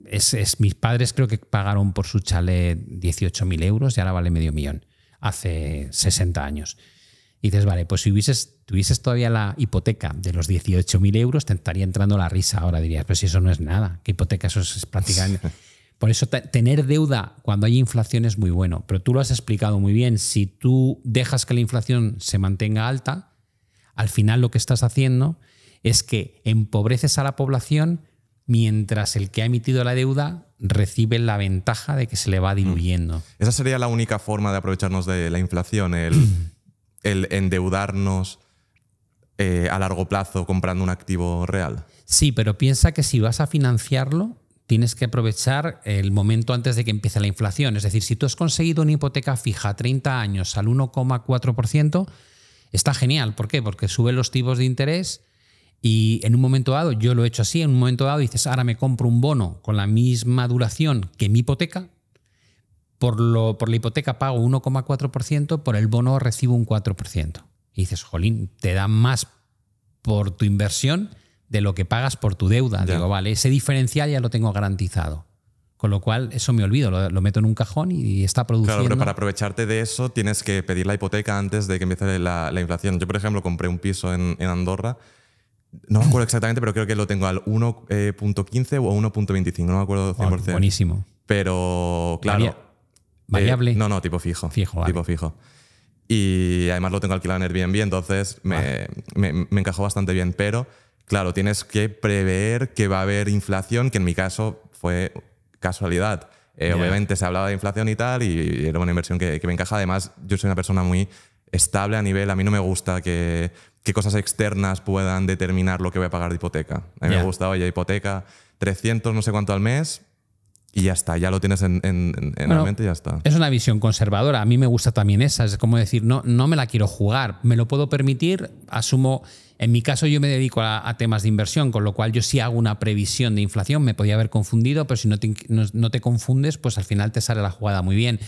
Speaker 2: Es,
Speaker 1: mis padres creo que pagaron por su chalet 18.000 euros y ahora vale medio millón, hace 60 años. Y dices, vale, pues si hubieses tuvieses todavía la hipoteca de los 18.000 euros, te estaría entrando la risa ahora, dirías, pero si eso no es nada, ¿Qué hipoteca, eso es, prácticamente... <laughs> Por eso tener deuda cuando hay inflación es muy bueno, pero tú lo has explicado muy bien, si tú dejas que la inflación se mantenga alta, al final lo que estás haciendo es que empobreces a la población mientras el que ha emitido la deuda recibe la ventaja de que se le
Speaker 2: va mm. diluyendo. Esa sería la única forma de aprovecharnos de la inflación, el <clears throat> endeudarnos eh, a largo plazo comprando un activo real. Sí,
Speaker 1: pero piensa que si vas a financiarlo, tienes que aprovechar el momento antes de que empiece la inflación. Es decir, si tú has conseguido una hipoteca fija a 30 años al 1,4%, está genial. ¿Por qué? Porque sube los tipos de interés y en un momento dado, yo lo he hecho así, en un momento dado dices, ahora me compro un bono con la misma duración que mi hipoteca. Por, lo, por la hipoteca pago 1,4%, por el bono recibo un 4%. Y dices, jolín, te da más por tu inversión de lo que pagas por tu deuda. Digo, vale, ese diferencial ya lo tengo garantizado. Con lo cual, eso me olvido, lo, meto en un cajón y, está produciendo. Claro, pero para
Speaker 2: aprovecharte de eso tienes que pedir la hipoteca antes de que empiece la, inflación. Yo, por ejemplo, compré un piso en, Andorra. No me acuerdo exactamente, pero creo que lo tengo al 1.15 eh, o 1.25, no me acuerdo 100%. buenísimo. Pero, claro. Eh, variable. no, no, tipo fijo. Fijo, Tipo fijo. Y además lo tengo alquilado en Airbnb, entonces ah. me, encajó bastante bien. Pero, claro, tienes que prever que va a haber inflación, que en mi caso fue casualidad. Eh, obviamente se hablaba de inflación y tal, y era una inversión que, me encaja. Además, yo soy una persona muy estable a nivel, a mí no me gusta que, cosas externas puedan determinar lo que voy a pagar de hipoteca. A mí me gusta, oye, hipoteca 300, no sé cuánto al mes, y ya está, ya lo tienes en, en, la mente y ya está.
Speaker 1: Es una visión conservadora, a mí me gusta también esa, es como decir, no, no me la quiero jugar, me lo puedo permitir, asumo, en mi caso yo me dedico a, temas de inversión, con lo cual yo sí hago una previsión de inflación, me podía haber confundido, pero si no te, confundes, pues al final te sale la jugada muy bien.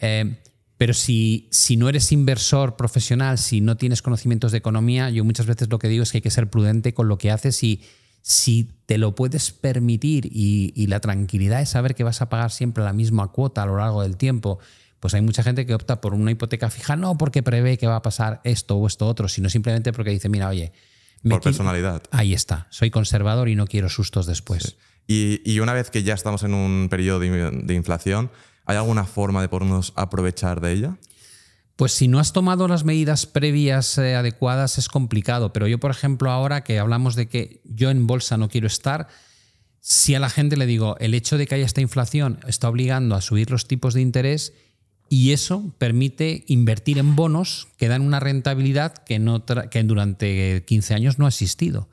Speaker 1: Eh, pero si, si no eres inversor profesional, si no tienes conocimientos de economía, yo muchas veces lo que digo es que hay que ser prudente con lo que haces y si te lo puedes permitir y, la tranquilidad es saber que vas a pagar siempre la misma cuota a lo largo del tiempo, pues hay mucha gente que opta por una hipoteca fija, no porque prevé que va a pasar esto o esto otro, sino simplemente porque dice, mira, oye,
Speaker 2: me personalidad.
Speaker 1: Ahí está, soy conservador y no quiero sustos
Speaker 2: después. Y, una vez que ya estamos en un periodo de, inflación, ¿hay alguna forma de podernos aprovechar de ella?
Speaker 1: Pues si no has tomado las medidas previas eh, adecuadas es complicado, pero yo por ejemplo ahora que hablamos de que yo en bolsa no quiero estar, si a la gente le digo el hecho de que haya esta inflación está obligando a subir los tipos de interés y eso permite invertir en bonos que dan una rentabilidad que, no que durante 15 años no ha existido.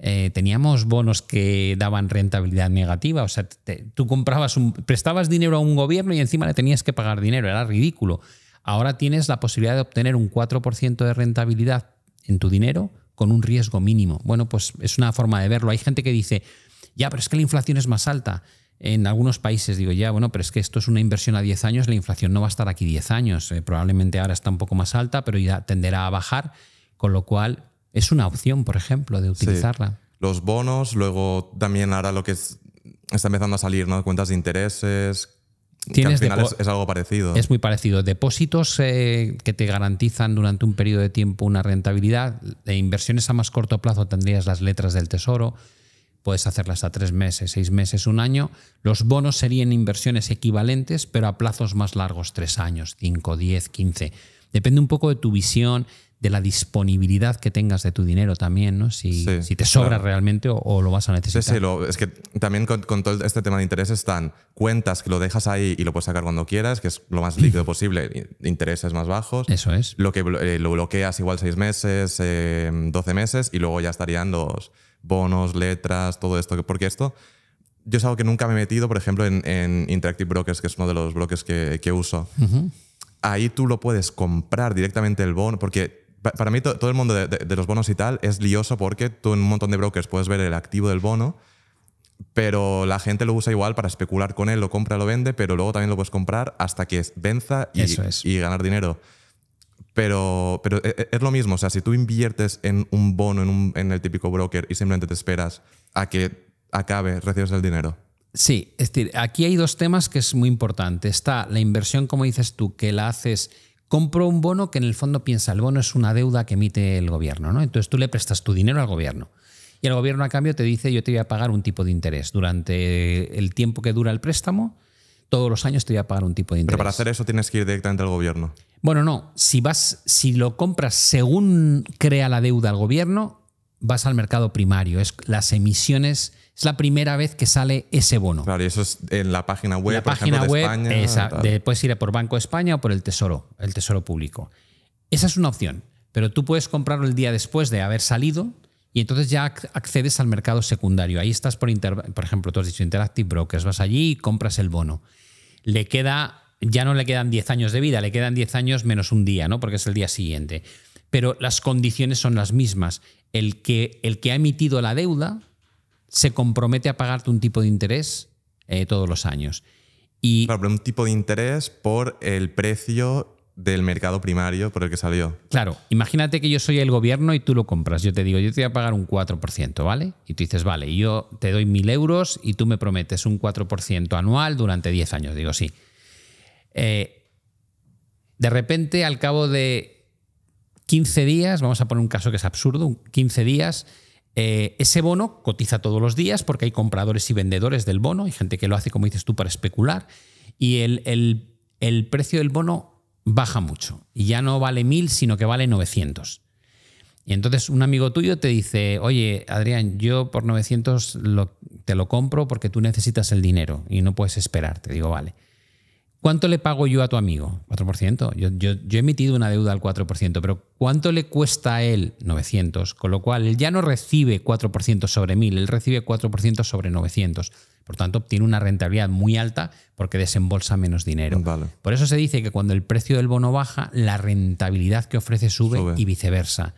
Speaker 1: Eh, teníamos bonos que daban rentabilidad negativa. O sea, tú comprabas un, prestabas dinero a un gobierno y encima le tenías que pagar dinero. Era ridículo ahora tienes la posibilidad de obtener un 4% de rentabilidad en tu dinero con un riesgo mínimo. Bueno, pues es una forma de verlo. Hay gente que dice, ya, pero es que la inflación es más alta. En algunos países digo, ya, bueno, pero es que esto es una inversión a 10 años, la inflación no va a estar aquí 10 años. Eh, probablemente ahora está un poco más alta, pero ya tenderá a bajar, con lo cual es una opción, por ejemplo, de utilizarla.
Speaker 2: Los bonos, luego también ahora lo que es, está empezando a salir, ¿no? Cuentas de intereses,
Speaker 1: al final es,
Speaker 2: algo parecido. Es muy
Speaker 1: parecido. Depósitos eh, que te garantizan durante un periodo de tiempo una rentabilidad. De inversiones a más corto plazo tendrías las letras del tesoro. Puedes hacerlas a tres meses, seis meses, un año. Los bonos serían inversiones equivalentes, pero a plazos más largos, tres años, cinco, diez, quince. Depende un poco de tu visión de la disponibilidad que tengas de tu dinero también, ¿no? Si, te sobra realmente o, lo
Speaker 2: vas a necesitar. Sí, sí, es que también con, todo este tema de intereses están cuentas que lo dejas ahí y lo puedes sacar cuando quieras, que es lo más líquido <clears throat> posible, intereses más bajos. Eso es. Lo que eh, lo bloqueas igual seis meses, em, doce meses y luego ya estarían los bonos, letras, todo esto. Porque esto, yo es algo que nunca me he metido, por ejemplo, en, Interactive Brokers, que es uno de los bloques que, uso. Ahí tú lo puedes comprar directamente el bono, porque para mí todo el mundo de, los bonos y tal es lioso porque tú en un montón de brokers puedes ver el activo del bono, pero la gente lo usa igual para especular con él, lo compra, lo vende, pero luego también lo puedes comprar hasta que venza y, ganar dinero. Pero, e, e, es lo mismo, o sea, si tú inviertes en un bono, en, en el típico broker y simplemente te esperas a que acabe, recibes el dinero. Sí, es decir, aquí hay dos temas que es muy importante.
Speaker 1: Está la inversión, como dices tú, que la haces compro un bono que en el fondo piensa, el bono es una deuda que emite el gobierno, ¿no? Entonces tú le prestas tu dinero al gobierno. Y el gobierno a cambio te dice, yo te voy a pagar un tipo de interés. Durante el tiempo que dura el préstamo, todos los años te voy a pagar un tipo de
Speaker 2: interés. Pero para hacer eso tienes que ir directamente al gobierno.
Speaker 1: Bueno, no. Si vas, si lo compras según crea la deuda al gobierno, vas al mercado primario. Es las emisiones es la primera vez que sale ese bono.
Speaker 2: Claro, y eso es en la página web, por ejemplo, de España.
Speaker 1: puedes ir por Banco de España o por el Tesoro, el Tesoro Público. Esa es una opción, pero tú puedes comprarlo el día después de haber salido y entonces ya accedes al mercado secundario. Ahí estás por, por ejemplo, tú has dicho Interactive Brokers, vas allí y compras el bono. Le queda, ya no le quedan 10 años de vida, le quedan 10 años menos un día, ¿no? Porque es el día siguiente. Pero las condiciones son las mismas. El que, el que ha emitido la deuda se compromete a pagarte un tipo de interés
Speaker 2: eh, todos los años. Y, claro, un tipo de interés por el precio del mercado primario por el que salió. Claro,
Speaker 1: imagínate que yo soy el gobierno y tú lo compras. Yo te digo, yo te voy a pagar un 4%, ¿vale? Y tú dices, vale, yo te doy 1.000 euros y tú me prometes un 4% anual durante 10 años. Digo, sí. Eh, de repente, al cabo de 15 días, vamos a poner un caso que es absurdo, 15 días, eh, ese bono cotiza todos los días porque hay compradores y vendedores del bono, hay gente que lo hace, como dices tú, para especular, y el, el, precio del bono baja mucho, y ya no vale 1000, sino que vale 900. Y entonces un amigo tuyo te dice, oye, Adrián, yo por 900 te lo compro porque tú necesitas el dinero y no puedes esperar. Te digo, vale. ¿Cuánto le pago yo a tu amigo? 4%. Yo, he emitido una deuda al 4%, pero ¿cuánto le cuesta a él? 900. Con lo cual, él ya no recibe 4% sobre 1000, él recibe 4% sobre 900. Por tanto, obtiene una rentabilidad muy alta porque desembolsa menos dinero. Por eso se dice que cuando el precio del bono baja, la rentabilidad que ofrece sube, sube. y viceversa.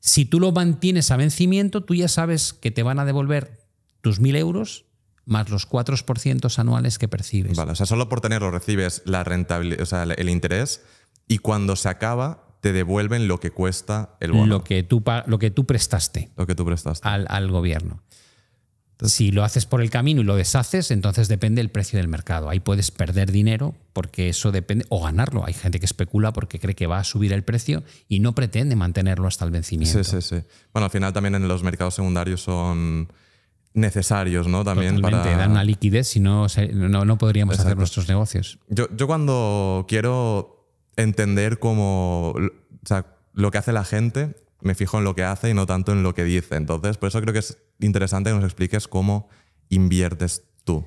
Speaker 1: Si tú lo mantienes a vencimiento, tú ya sabes que te van a devolver tus 1000 euros más los 4% anuales que percibes.
Speaker 2: Vale, o sea, solo por tenerlo recibes la el interés y cuando se acaba te devuelven lo que cuesta el bono. Lo que tú, lo que tú prestaste. Lo que tú Al, gobierno.
Speaker 1: si lo haces por el camino y lo deshaces, entonces depende el precio del mercado. Ahí puedes perder dinero porque eso depende, o ganarlo. Hay gente que especula porque cree que va a subir el precio y no
Speaker 2: pretende mantenerlo hasta el vencimiento. Sí, sí, sí. Bueno, al final también en los mercados secundarios son necesarios, ¿no? También para... dar una
Speaker 1: liquidez, si no, no, podríamos hacer nuestros negocios.
Speaker 2: Yo, cuando quiero entender cómo, o sea, lo que hace la gente, me fijo en lo que hace y no tanto en lo que dice. Entonces, por eso creo que es interesante que nos expliques cómo inviertes tú.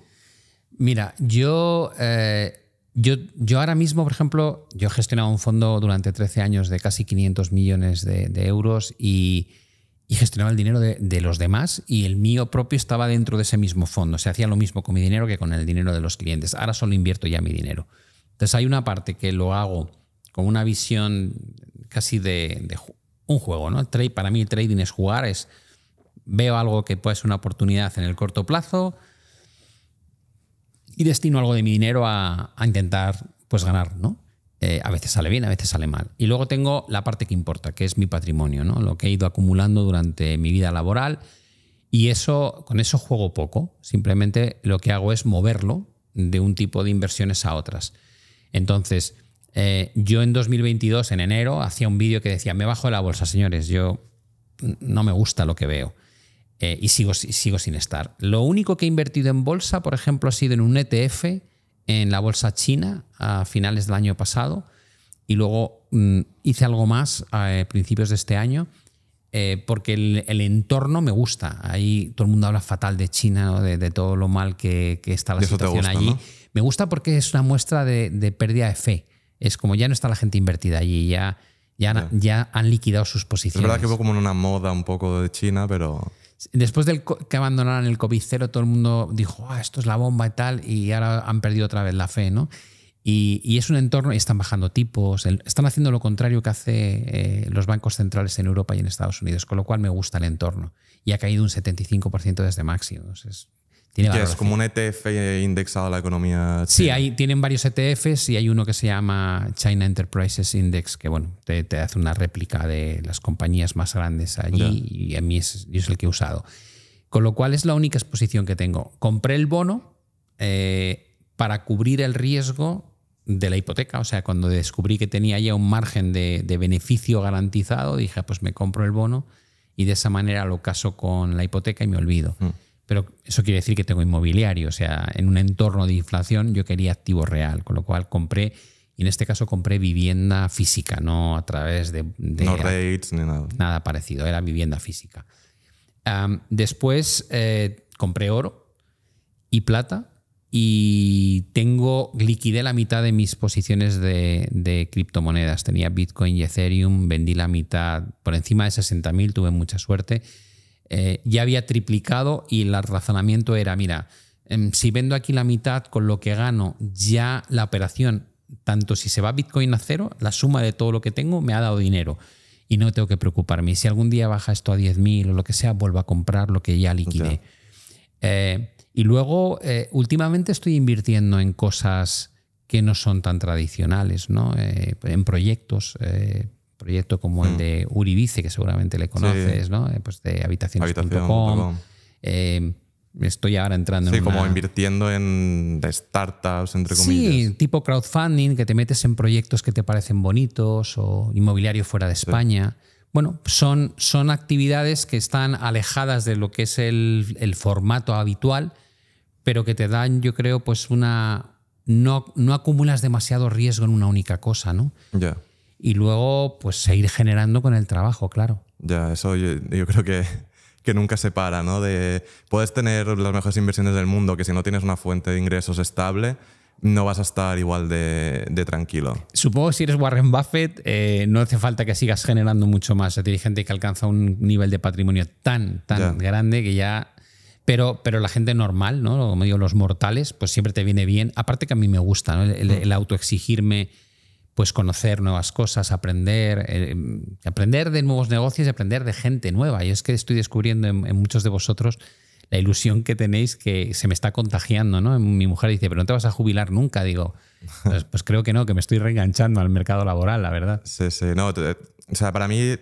Speaker 1: Mira, yo, eh, yo, yo ahora mismo, por ejemplo, yo he gestionado un fondo durante 13 años de casi 500 millones de euros y y gestionaba el dinero de, los demás y el mío propio estaba dentro de ese mismo fondo. Se hacía lo mismo con mi dinero que con el dinero de los clientes. Ahora solo invierto ya mi dinero. Entonces hay una parte que lo hago con una visión casi de, un juego. ¿no? Trade, para mí el trading es jugar, es veo algo que puede ser una oportunidad en el corto plazo y destino algo de mi dinero a, a intentar pues ganar, ¿no? Eh, a veces sale bien, a veces sale mal. Y luego tengo la parte que importa, que es mi patrimonio, ¿no? lo que he ido acumulando durante mi vida laboral. Y eso, con eso juego poco. Simplemente lo que hago es moverlo de un tipo de inversiones a otras. Entonces, eh, yo en 2022, en enero, hacía un vídeo que decía, me bajo de la bolsa, señores, yo no me gusta lo que veo. Eh, y sigo, sigo sin estar. Lo único que he invertido en bolsa, por ejemplo, ha sido en un ETF en la bolsa china a finales del año pasado y luego mm, hice algo más a eh, principios de este año eh, porque el, entorno me gusta. Ahí todo el mundo habla fatal de China, o de, todo lo mal que, que está la situación allí. Me gusta porque es una muestra de, pérdida de fe. Es como ya no está la gente invertida allí, ya, ya, ya
Speaker 2: han liquidado sus posiciones. Es verdad que fue como en una moda un poco de China, pero... Después de que
Speaker 1: abandonaran el COVID-0, todo el mundo dijo, ah esto es la bomba y tal, y ahora han perdido otra vez la fe, ¿no? Y, es un entorno, y están bajando tipos, están haciendo lo contrario que hacen eh, los bancos centrales en Europa y en Estados Unidos, con lo cual me gusta el entorno. Y ha caído un 75%
Speaker 2: desde máximos. Es tiene es como un ETF indexado a la economía. China. Sí, hay, tienen
Speaker 1: varios ETFs y hay uno que se llama China Enterprises Index, que bueno, te, hace una réplica de las compañías más grandes allí y a mí es, el que he usado. Con lo cual es la única exposición que tengo. Compré el bono eh, para cubrir el riesgo de la hipoteca. O sea, cuando descubrí que tenía ya un margen de, beneficio garantizado, dije, ah, pues me compro el bono y de esa manera lo caso con la hipoteca y me olvido. Mm. Pero eso quiere decir que tengo inmobiliario, o sea, en un entorno de inflación yo quería activo real, con lo cual compré, y en este caso compré vivienda física, no a través de... no rates ni nada. Nada parecido, era vivienda física. después eh, compré oro y plata y tengo, liquidé la mitad de mis posiciones de, de criptomonedas. Tenía Bitcoin y Ethereum, vendí la mitad por encima de 60.000, tuve mucha suerte eh, ya había triplicado y el razonamiento era, mira, em, si vendo aquí la mitad con lo que gano, ya la operación, tanto si se va Bitcoin a cero, la suma de todo lo que tengo me ha dado dinero y no tengo que preocuparme. si algún día baja esto a 10.000 o lo que sea, vuelvo a comprar lo que ya liquide. Eh, y luego, eh, últimamente estoy invirtiendo en cosas que no son tan tradicionales, ¿no? en proyectos proyecto como el mm. de Uribice, que seguramente le conoces, ¿no? Eh, pues de habitaciones.com. Eh,
Speaker 2: estoy ahora entrando sí, en. Sí, como invirtiendo en startups, entre comillas. Sí,
Speaker 1: tipo crowdfunding, que te metes en proyectos que te parecen bonitos o inmobiliario fuera de España. Bueno, son, son actividades que están alejadas de lo que es el, formato habitual, pero que te dan, yo creo, pues una. No, no acumulas demasiado riesgo en una única cosa, ¿no? Ya y luego pues seguir generando con el trabajo, claro.
Speaker 2: Ya, eso yo, creo que, que, nunca se para, ¿no? De, puedes tener las mejores inversiones del mundo, que si no tienes una fuente de ingresos estable, no vas a estar igual de, tranquilo.
Speaker 1: Supongo que si eres Warren Buffett, eh, no hace falta que sigas generando mucho más. hay gente que alcanza un nivel de patrimonio tan, tan grande que ya... Pero, pero la gente normal, ¿no? Como digo, los mortales, pues siempre te viene bien. Aparte que a mí me gusta, ¿no? el mm. autoexigirme pues conocer nuevas cosas, aprender, eh, aprender de nuevos negocios y aprender de gente nueva. Y es que estoy descubriendo en, muchos de vosotros la ilusión que tenéis que se me está contagiando, ¿no? Mi mujer dice, pero no te vas a jubilar nunca, digo. <laughs> Pues, pues, creo que no, que me estoy reenganchando al mercado
Speaker 2: laboral, la verdad. Sí, sí, no, o sea, para mí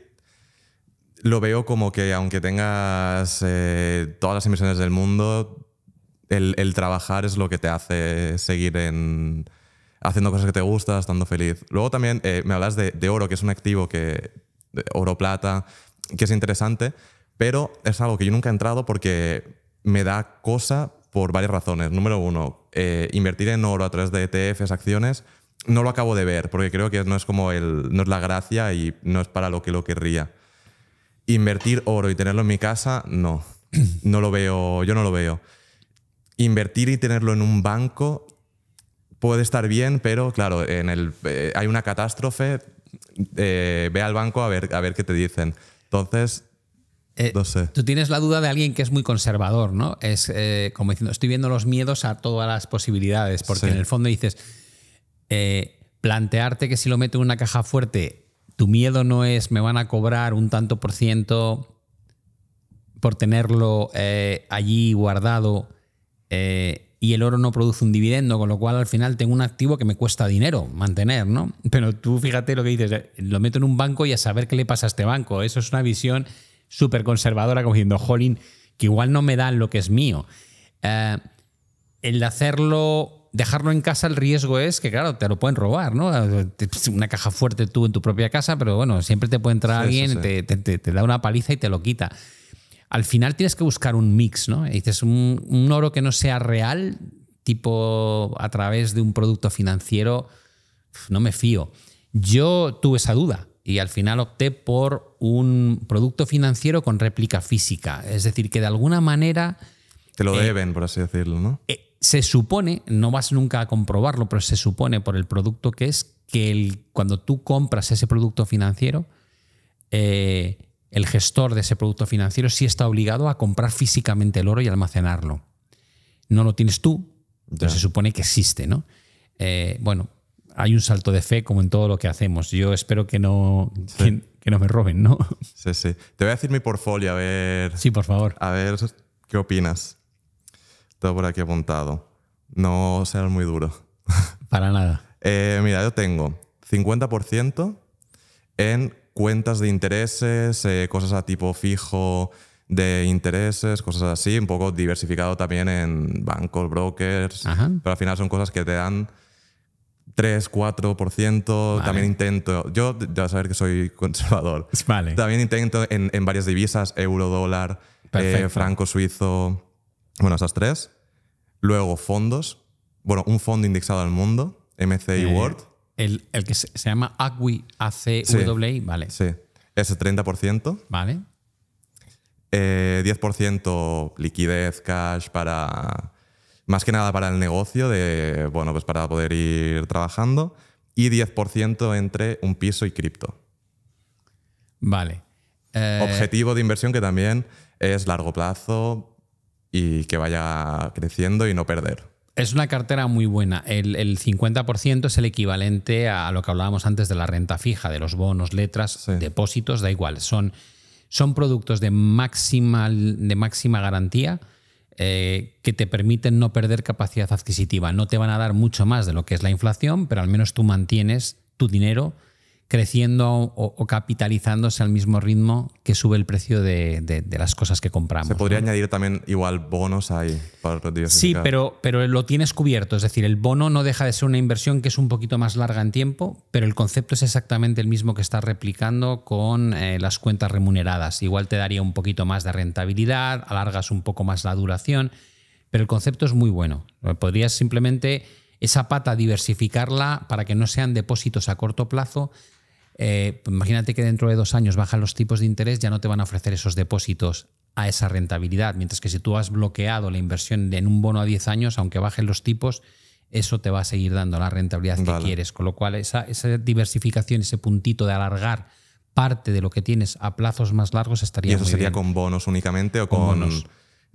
Speaker 2: lo veo como que aunque tengas eh, todas las inversiones del mundo, el, trabajar es lo que te hace seguir en, haciendo cosas que te gustan, estando feliz. Luego también eh, me hablas de, oro, que es un activo que. oro, plata, que es interesante, pero es algo que yo nunca he entrado porque me da cosa por varias razones. Número uno, eh, invertir en oro a través de ETFs, acciones, no lo acabo de ver, porque creo que no es como el. no es la gracia y no es para lo que lo querría. Invertir oro y tenerlo en mi casa, no. No lo veo, yo no lo veo. Invertir y tenerlo en un banco, puede estar bien, pero claro, en el, eh, hay una catástrofe, eh, ve al banco a ver, a ver qué te dicen. Entonces, eh, Tú tienes la duda de alguien que es muy conservador,
Speaker 1: ¿no? Es como diciendo, estoy viendo los miedos a todas las posibilidades, porque en el fondo dices, plantearte que si lo meto en una caja fuerte, tu miedo no es, me van a cobrar un tanto por ciento por tenerlo allí guardado. Eh, y el oro no produce un dividendo, con lo cual al final tengo un activo que me cuesta dinero mantener, ¿no? Pero tú fíjate lo que dices, eh, lo meto en un banco y a saber qué le pasa a este banco. Eso es una visión súper conservadora, como diciendo, que igual no me dan lo que es mío. Eh, el hacerlo, dejarlo en casa, el riesgo es que, claro, te lo pueden robar, ¿no? Una caja fuerte tú en tu propia casa, pero bueno, siempre te puede entrar alguien, te, da una paliza y te lo quita al final tienes que buscar un mix, ¿no? dices, un, oro que no sea real, tipo a través de un producto financiero, no me fío. Yo tuve esa duda y al final opté por un producto financiero con réplica física. Es decir, que de alguna manera...
Speaker 2: Te lo eh, deben, por así decirlo, ¿no?
Speaker 1: Eh, se supone, no vas nunca a comprobarlo, pero se supone por el producto que es, que el, cuando tú compras ese producto financiero, eh, el gestor de ese producto financiero sí está obligado a comprar físicamente el oro y almacenarlo. No lo tienes tú, entonces se supone que existe, ¿no? Eh, bueno, hay un salto de fe como en todo lo que hacemos. Yo espero que no, que, me roben, ¿no? <laughs>
Speaker 2: Sí, sí. Te voy a decir mi portfolio, a ver. Sí, por favor. A ver qué opinas. Todo por aquí apuntado. No seas muy duro. <laughs> Para nada. Eh, mira, yo tengo 50% en cuentas de intereses, eh, cosas a tipo fijo de intereses, cosas así, un poco diversificado también en bancos, brokers, pero al final son cosas que te dan 3, 4%. También intento, yo ya saber que soy <laughs> conservador, vale. también intento en, en, varias divisas, euro, dólar, eh, franco, suizo, bueno, esas tres. Luego fondos, bueno, un fondo indexado al mundo, MCI World
Speaker 1: el, que se, llama ACWI, ACWI,
Speaker 2: vale. Sí, ese 30%. Vale. 10% eh, liquidez, cash para. Más que nada para el negocio, de, bueno, pues para poder ir trabajando. Y 10% entre un piso y cripto. Vale. Eh, Objetivo de inversión que también es largo plazo y que vaya creciendo y no perder.
Speaker 1: Es una cartera muy buena. El, 50% es el equivalente a lo que hablábamos antes de la renta fija, de los bonos, letras, depósitos, da igual. Son, son productos de máxima, de máxima garantía eh, que te permiten no perder capacidad adquisitiva. No te van a dar mucho más de lo que es la inflación, pero al menos tú mantienes tu dinero creciendo o, capitalizándose al mismo ritmo que sube el
Speaker 2: precio de, las cosas que
Speaker 1: compramos. Se podría
Speaker 2: añadir también igual bonos ahí para Sí, pero,
Speaker 1: pero lo tienes cubierto. Es decir, el bono no deja de ser una inversión que es un poquito más larga en tiempo, pero el concepto es exactamente el mismo que estás replicando con eh, las cuentas remuneradas. Igual te daría un poquito más de rentabilidad, alargas un poco más la duración, pero el concepto es muy bueno. Podrías simplemente esa pata diversificarla para que no sean depósitos a corto plazo, eh, pues imagínate que dentro de dos años bajan los tipos de interés, ya no te van a ofrecer esos depósitos a esa rentabilidad, mientras que si tú has bloqueado la inversión en un bono a 10 años, aunque bajen los tipos, eso te va a seguir dando la rentabilidad que quieres. Con lo cual, esa, diversificación, ese puntito de alargar parte de lo que tienes a plazos más largos estaría... ¿Y eso sería
Speaker 2: con bonos únicamente o con...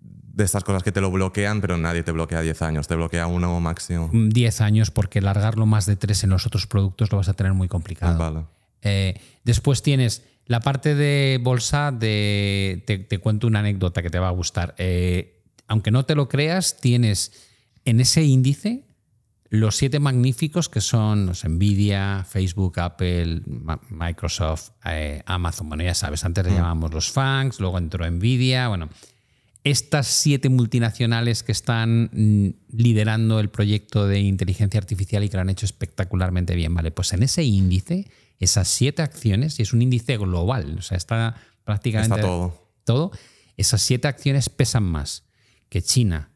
Speaker 2: de estas cosas que te lo bloquean, pero nadie te bloquea 10 años, te bloquea uno máximo.
Speaker 1: 10 años, porque alargarlo más de tres en los otros productos lo vas a tener muy complicado. Eh, después tienes la parte de bolsa de... Te, cuento una anécdota que te va a gustar. Eh, aunque no te lo creas, tienes en ese índice los siete magníficos que son los Nvidia, Facebook, Apple, Microsoft, eh, Amazon. Bueno, ya sabes, antes le mm. llamábamos los FANGs, luego entró Nvidia. Bueno, estas siete multinacionales que están mm, liderando el proyecto de inteligencia artificial y que lo han hecho espectacularmente bien, ¿vale? Pues en ese índice esas siete acciones, y es un índice global, o sea, está prácticamente todo. todo, esas siete acciones pesan más que China,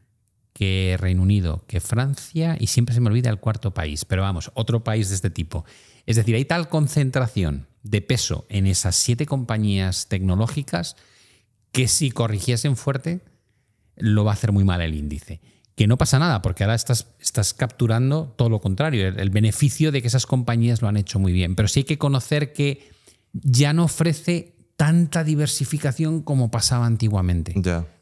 Speaker 1: que Reino Unido, que Francia, y siempre se me olvida el cuarto país, pero vamos, otro país de este tipo. Es decir, hay tal concentración de peso en esas siete compañías tecnológicas que si corrigiesen fuerte, lo va a hacer muy mal el índice que no pasa nada, porque ahora estás, estás capturando todo lo contrario, el, beneficio de que esas compañías lo han hecho muy bien. Pero sí hay que conocer que ya no ofrece tanta diversificación como pasaba antiguamente.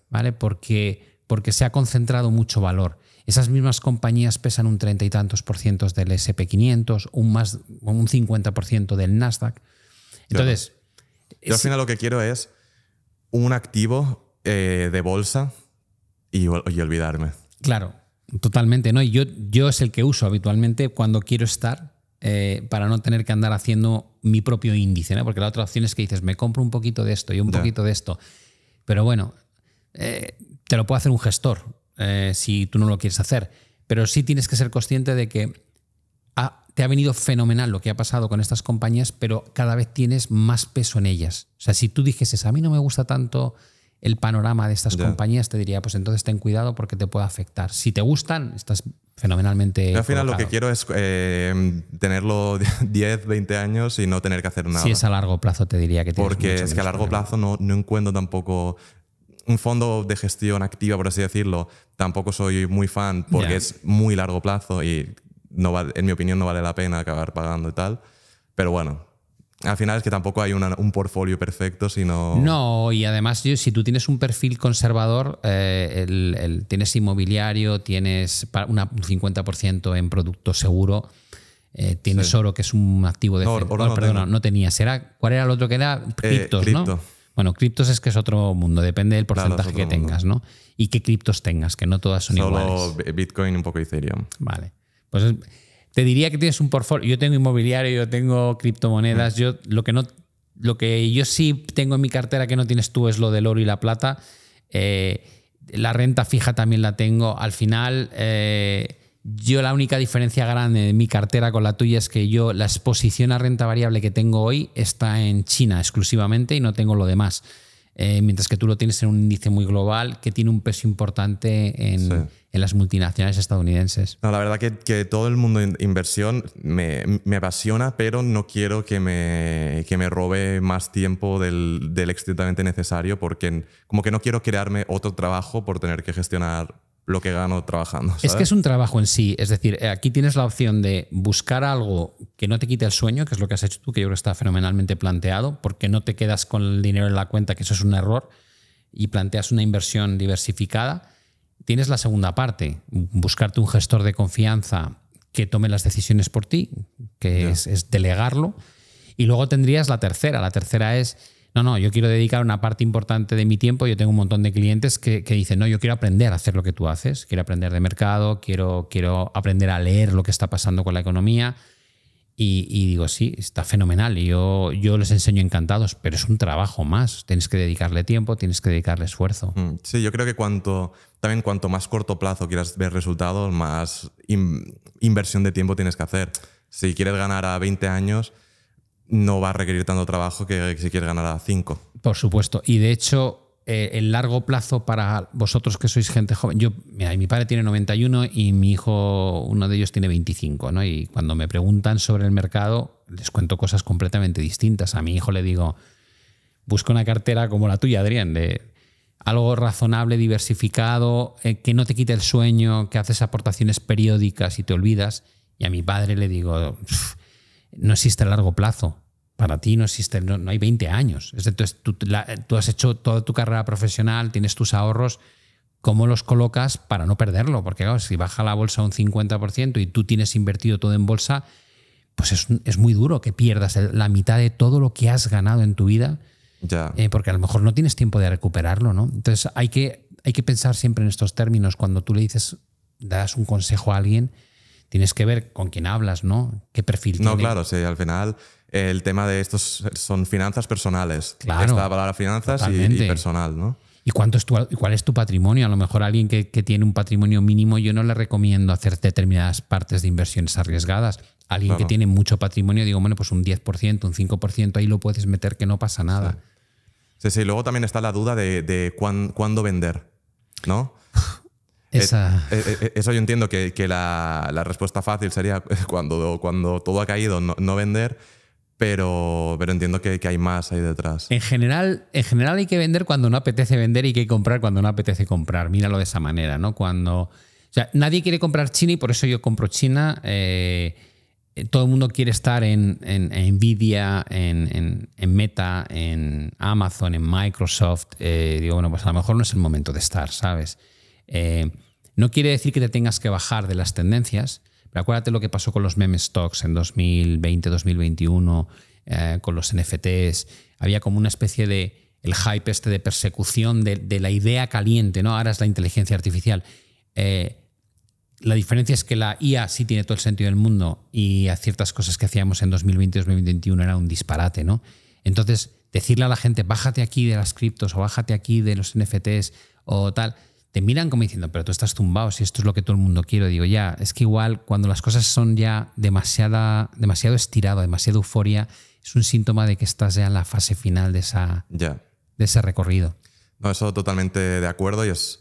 Speaker 1: ¿Vale? Porque, porque se ha concentrado mucho valor. Esas mismas compañías pesan un treinta y tantos por ciento del SP500, un, más, un 50 por ciento del Nasdaq. Entonces.
Speaker 2: Yo, al final lo que quiero es un activo eh, de bolsa y olvidarme.
Speaker 1: Claro, totalmente, ¿no? Y yo, yo es el que uso habitualmente cuando quiero estar eh, para no tener que andar haciendo mi propio índice, ¿no? Porque la otra opción es que dices, me compro un poquito de esto y un poquito de esto. Pero bueno, eh, te lo puede hacer un gestor eh, si tú no lo quieres hacer. Pero sí tienes que ser consciente de que te ha venido fenomenal lo que ha pasado con estas compañías, pero cada vez tienes más peso en ellas. O sea, si tú dijeses, a mí no me gusta tanto el panorama de estas compañías, te diría, pues entonces ten cuidado porque te puede afectar. Si te gustan, estás fenomenalmente. Yo al final lo que
Speaker 2: quiero es em, tenerlo 10, <laughs> 20 años y no tener que hacer nada. Si es a
Speaker 1: largo plazo, te diría que Porque es que a largo plazo
Speaker 2: no, no encuentro tampoco un fondo de gestión activa, por así decirlo. Tampoco soy muy fan porque es muy largo plazo y no en mi opinión no vale la pena acabar pagando y tal. Pero bueno, al final es que tampoco hay un portfolio perfecto, sino...
Speaker 1: No, y además si tú tienes un perfil conservador, eh, el, tienes inmobiliario, tienes un 50% en producto seguro, eh, tienes oro, que es un activo de... No, no, tenías. ¿Cuál era el otro que era? Eh, criptos, ¿no? Bueno, criptos es que es otro mundo, depende del porcentaje que tengas, ¿no? Y qué
Speaker 2: criptos tengas, que no todas son iguales. Solo Bitcoin, un poco Ethereum.
Speaker 1: Vale. Pues te diría que tienes un portfolio. Yo tengo inmobiliario, yo tengo criptomonedas. Mm. Yo lo que no, lo que yo sí tengo en mi cartera que no tienes tú es lo del oro y la plata. Eh, la renta fija también la tengo. Al final, eh, yo la única diferencia grande de mi cartera con la tuya es que yo la exposición a renta variable que tengo hoy está en China exclusivamente y no tengo lo demás. Eh, mientras que tú lo tienes en un índice muy global que tiene un peso importante en, las multinacionales estadounidenses.
Speaker 2: la verdad que, que, todo el mundo de inversión me, me, apasiona, pero no quiero que me, me robe más tiempo del, del estrictamente necesario porque como que no quiero crearme otro trabajo por tener que gestionar lo que gano trabajando. Es que es un
Speaker 1: trabajo en sí. Es decir, eh, aquí tienes la opción de buscar algo que no te quite el sueño, que es lo que has hecho tú, que yo creo que está fenomenalmente planteado, porque no te quedas con el dinero en la cuenta, que eso es un error, y planteas una inversión diversificada. Tienes la segunda parte, buscarte un gestor de confianza que tome las decisiones por ti, que es delegarlo. Y luego tendrías la tercera. La tercera es no, no, yo quiero dedicar una parte importante de mi tiempo. Yo tengo un montón de clientes que, dicen, no, yo quiero aprender a hacer lo que tú haces, quiero aprender de mercado, quiero, quiero aprender a leer lo que está pasando con la economía. Y, digo, sí, está fenomenal. Y yo, yo les enseño encantados, pero es un trabajo más. Tienes que dedicarle tiempo, tienes que dedicarle esfuerzo.
Speaker 2: Mm, sí, yo creo que cuanto, también cuanto más corto plazo quieras ver resultados, más inversión de tiempo tienes que hacer. Si quieres ganar a 20 años, no va a requerir tanto trabajo que si quieres ganar a cinco.
Speaker 1: Por supuesto. Y de hecho, eh, el largo plazo para vosotros que sois gente joven. Yo, mi padre tiene 91 y mi hijo, uno de ellos tiene 25, ¿no? Y cuando me preguntan sobre el mercado, les cuento cosas completamente distintas. A mi hijo le digo, busca una cartera como la tuya, Adrián, de algo razonable, diversificado, eh, que no te quite el sueño, que haces aportaciones periódicas y te olvidas. Y a mi padre le digo, no existe a largo plazo. Para ti no existe, no, hay 20 años. Entonces, tú, has hecho toda tu carrera profesional, tienes tus ahorros, ¿cómo los colocas para no perderlo? Porque claro, si baja la bolsa un 50% y tú tienes invertido todo en bolsa, pues es, muy duro que pierdas la mitad de todo lo que has ganado en tu vida, eh, porque a lo mejor no tienes tiempo de recuperarlo, ¿no? Entonces hay que, hay que pensar siempre en estos términos. Cuando tú le dices, das un consejo a alguien, tienes que ver con quién hablas, ¿no?
Speaker 2: ¿Qué perfil no, No, claro, sí, al final el tema de estos son finanzas personales. Claro. Esta palabra finanzas y, personal, ¿no?
Speaker 1: ¿Y cuánto es tu, cuál es tu patrimonio? A lo mejor alguien que, tiene un patrimonio mínimo, yo no le recomiendo hacer determinadas partes de inversiones arriesgadas. Alguien que tiene mucho patrimonio, digo, bueno, pues un 10%, un 5%, ahí lo puedes meter que no pasa
Speaker 2: nada. Sí. Sí, luego también está la duda de, cuándo vender, ¿no? Eh, eh, eh, eso yo entiendo que, la, respuesta fácil sería <laughs> cuando, cuando todo ha caído, no, vender. Pero, pero entiendo que, hay más ahí detrás. En general,
Speaker 1: en general hay que vender cuando no apetece vender y hay que comprar cuando no apetece comprar. Míralo de esa manera, ¿no? Cuando. nadie quiere comprar China y por eso yo compro China. todo el mundo quiere estar en, Nvidia, en, Meta, en Amazon, en Microsoft. digo, bueno, pues a lo mejor no es el momento de estar, ¿sabes? No quiere decir que te tengas que bajar de las tendencias, pero acuérdate lo que pasó con los meme stocks en 2020, 2021, eh, con los NFTs. Había como una especie de el hype este de persecución de, la idea caliente, ¿no? Ahora es la inteligencia artificial. Eh, la diferencia es que la IA sí tiene todo el sentido del mundo y a ciertas cosas que hacíamos en 2020-2021 era un disparate, ¿no? Entonces, decirle a la gente, bájate aquí de las criptos o bájate aquí de los NFTs o tal, te miran como diciendo, pero tú estás tumbado, si esto es lo que todo el mundo quiere. Digo, ya, es que igual cuando las cosas son ya demasiada, demasiado estirado, demasiada euforia, es un síntoma de que estás ya en la fase final de, esa, de ese recorrido.
Speaker 2: No, eso totalmente de acuerdo y es,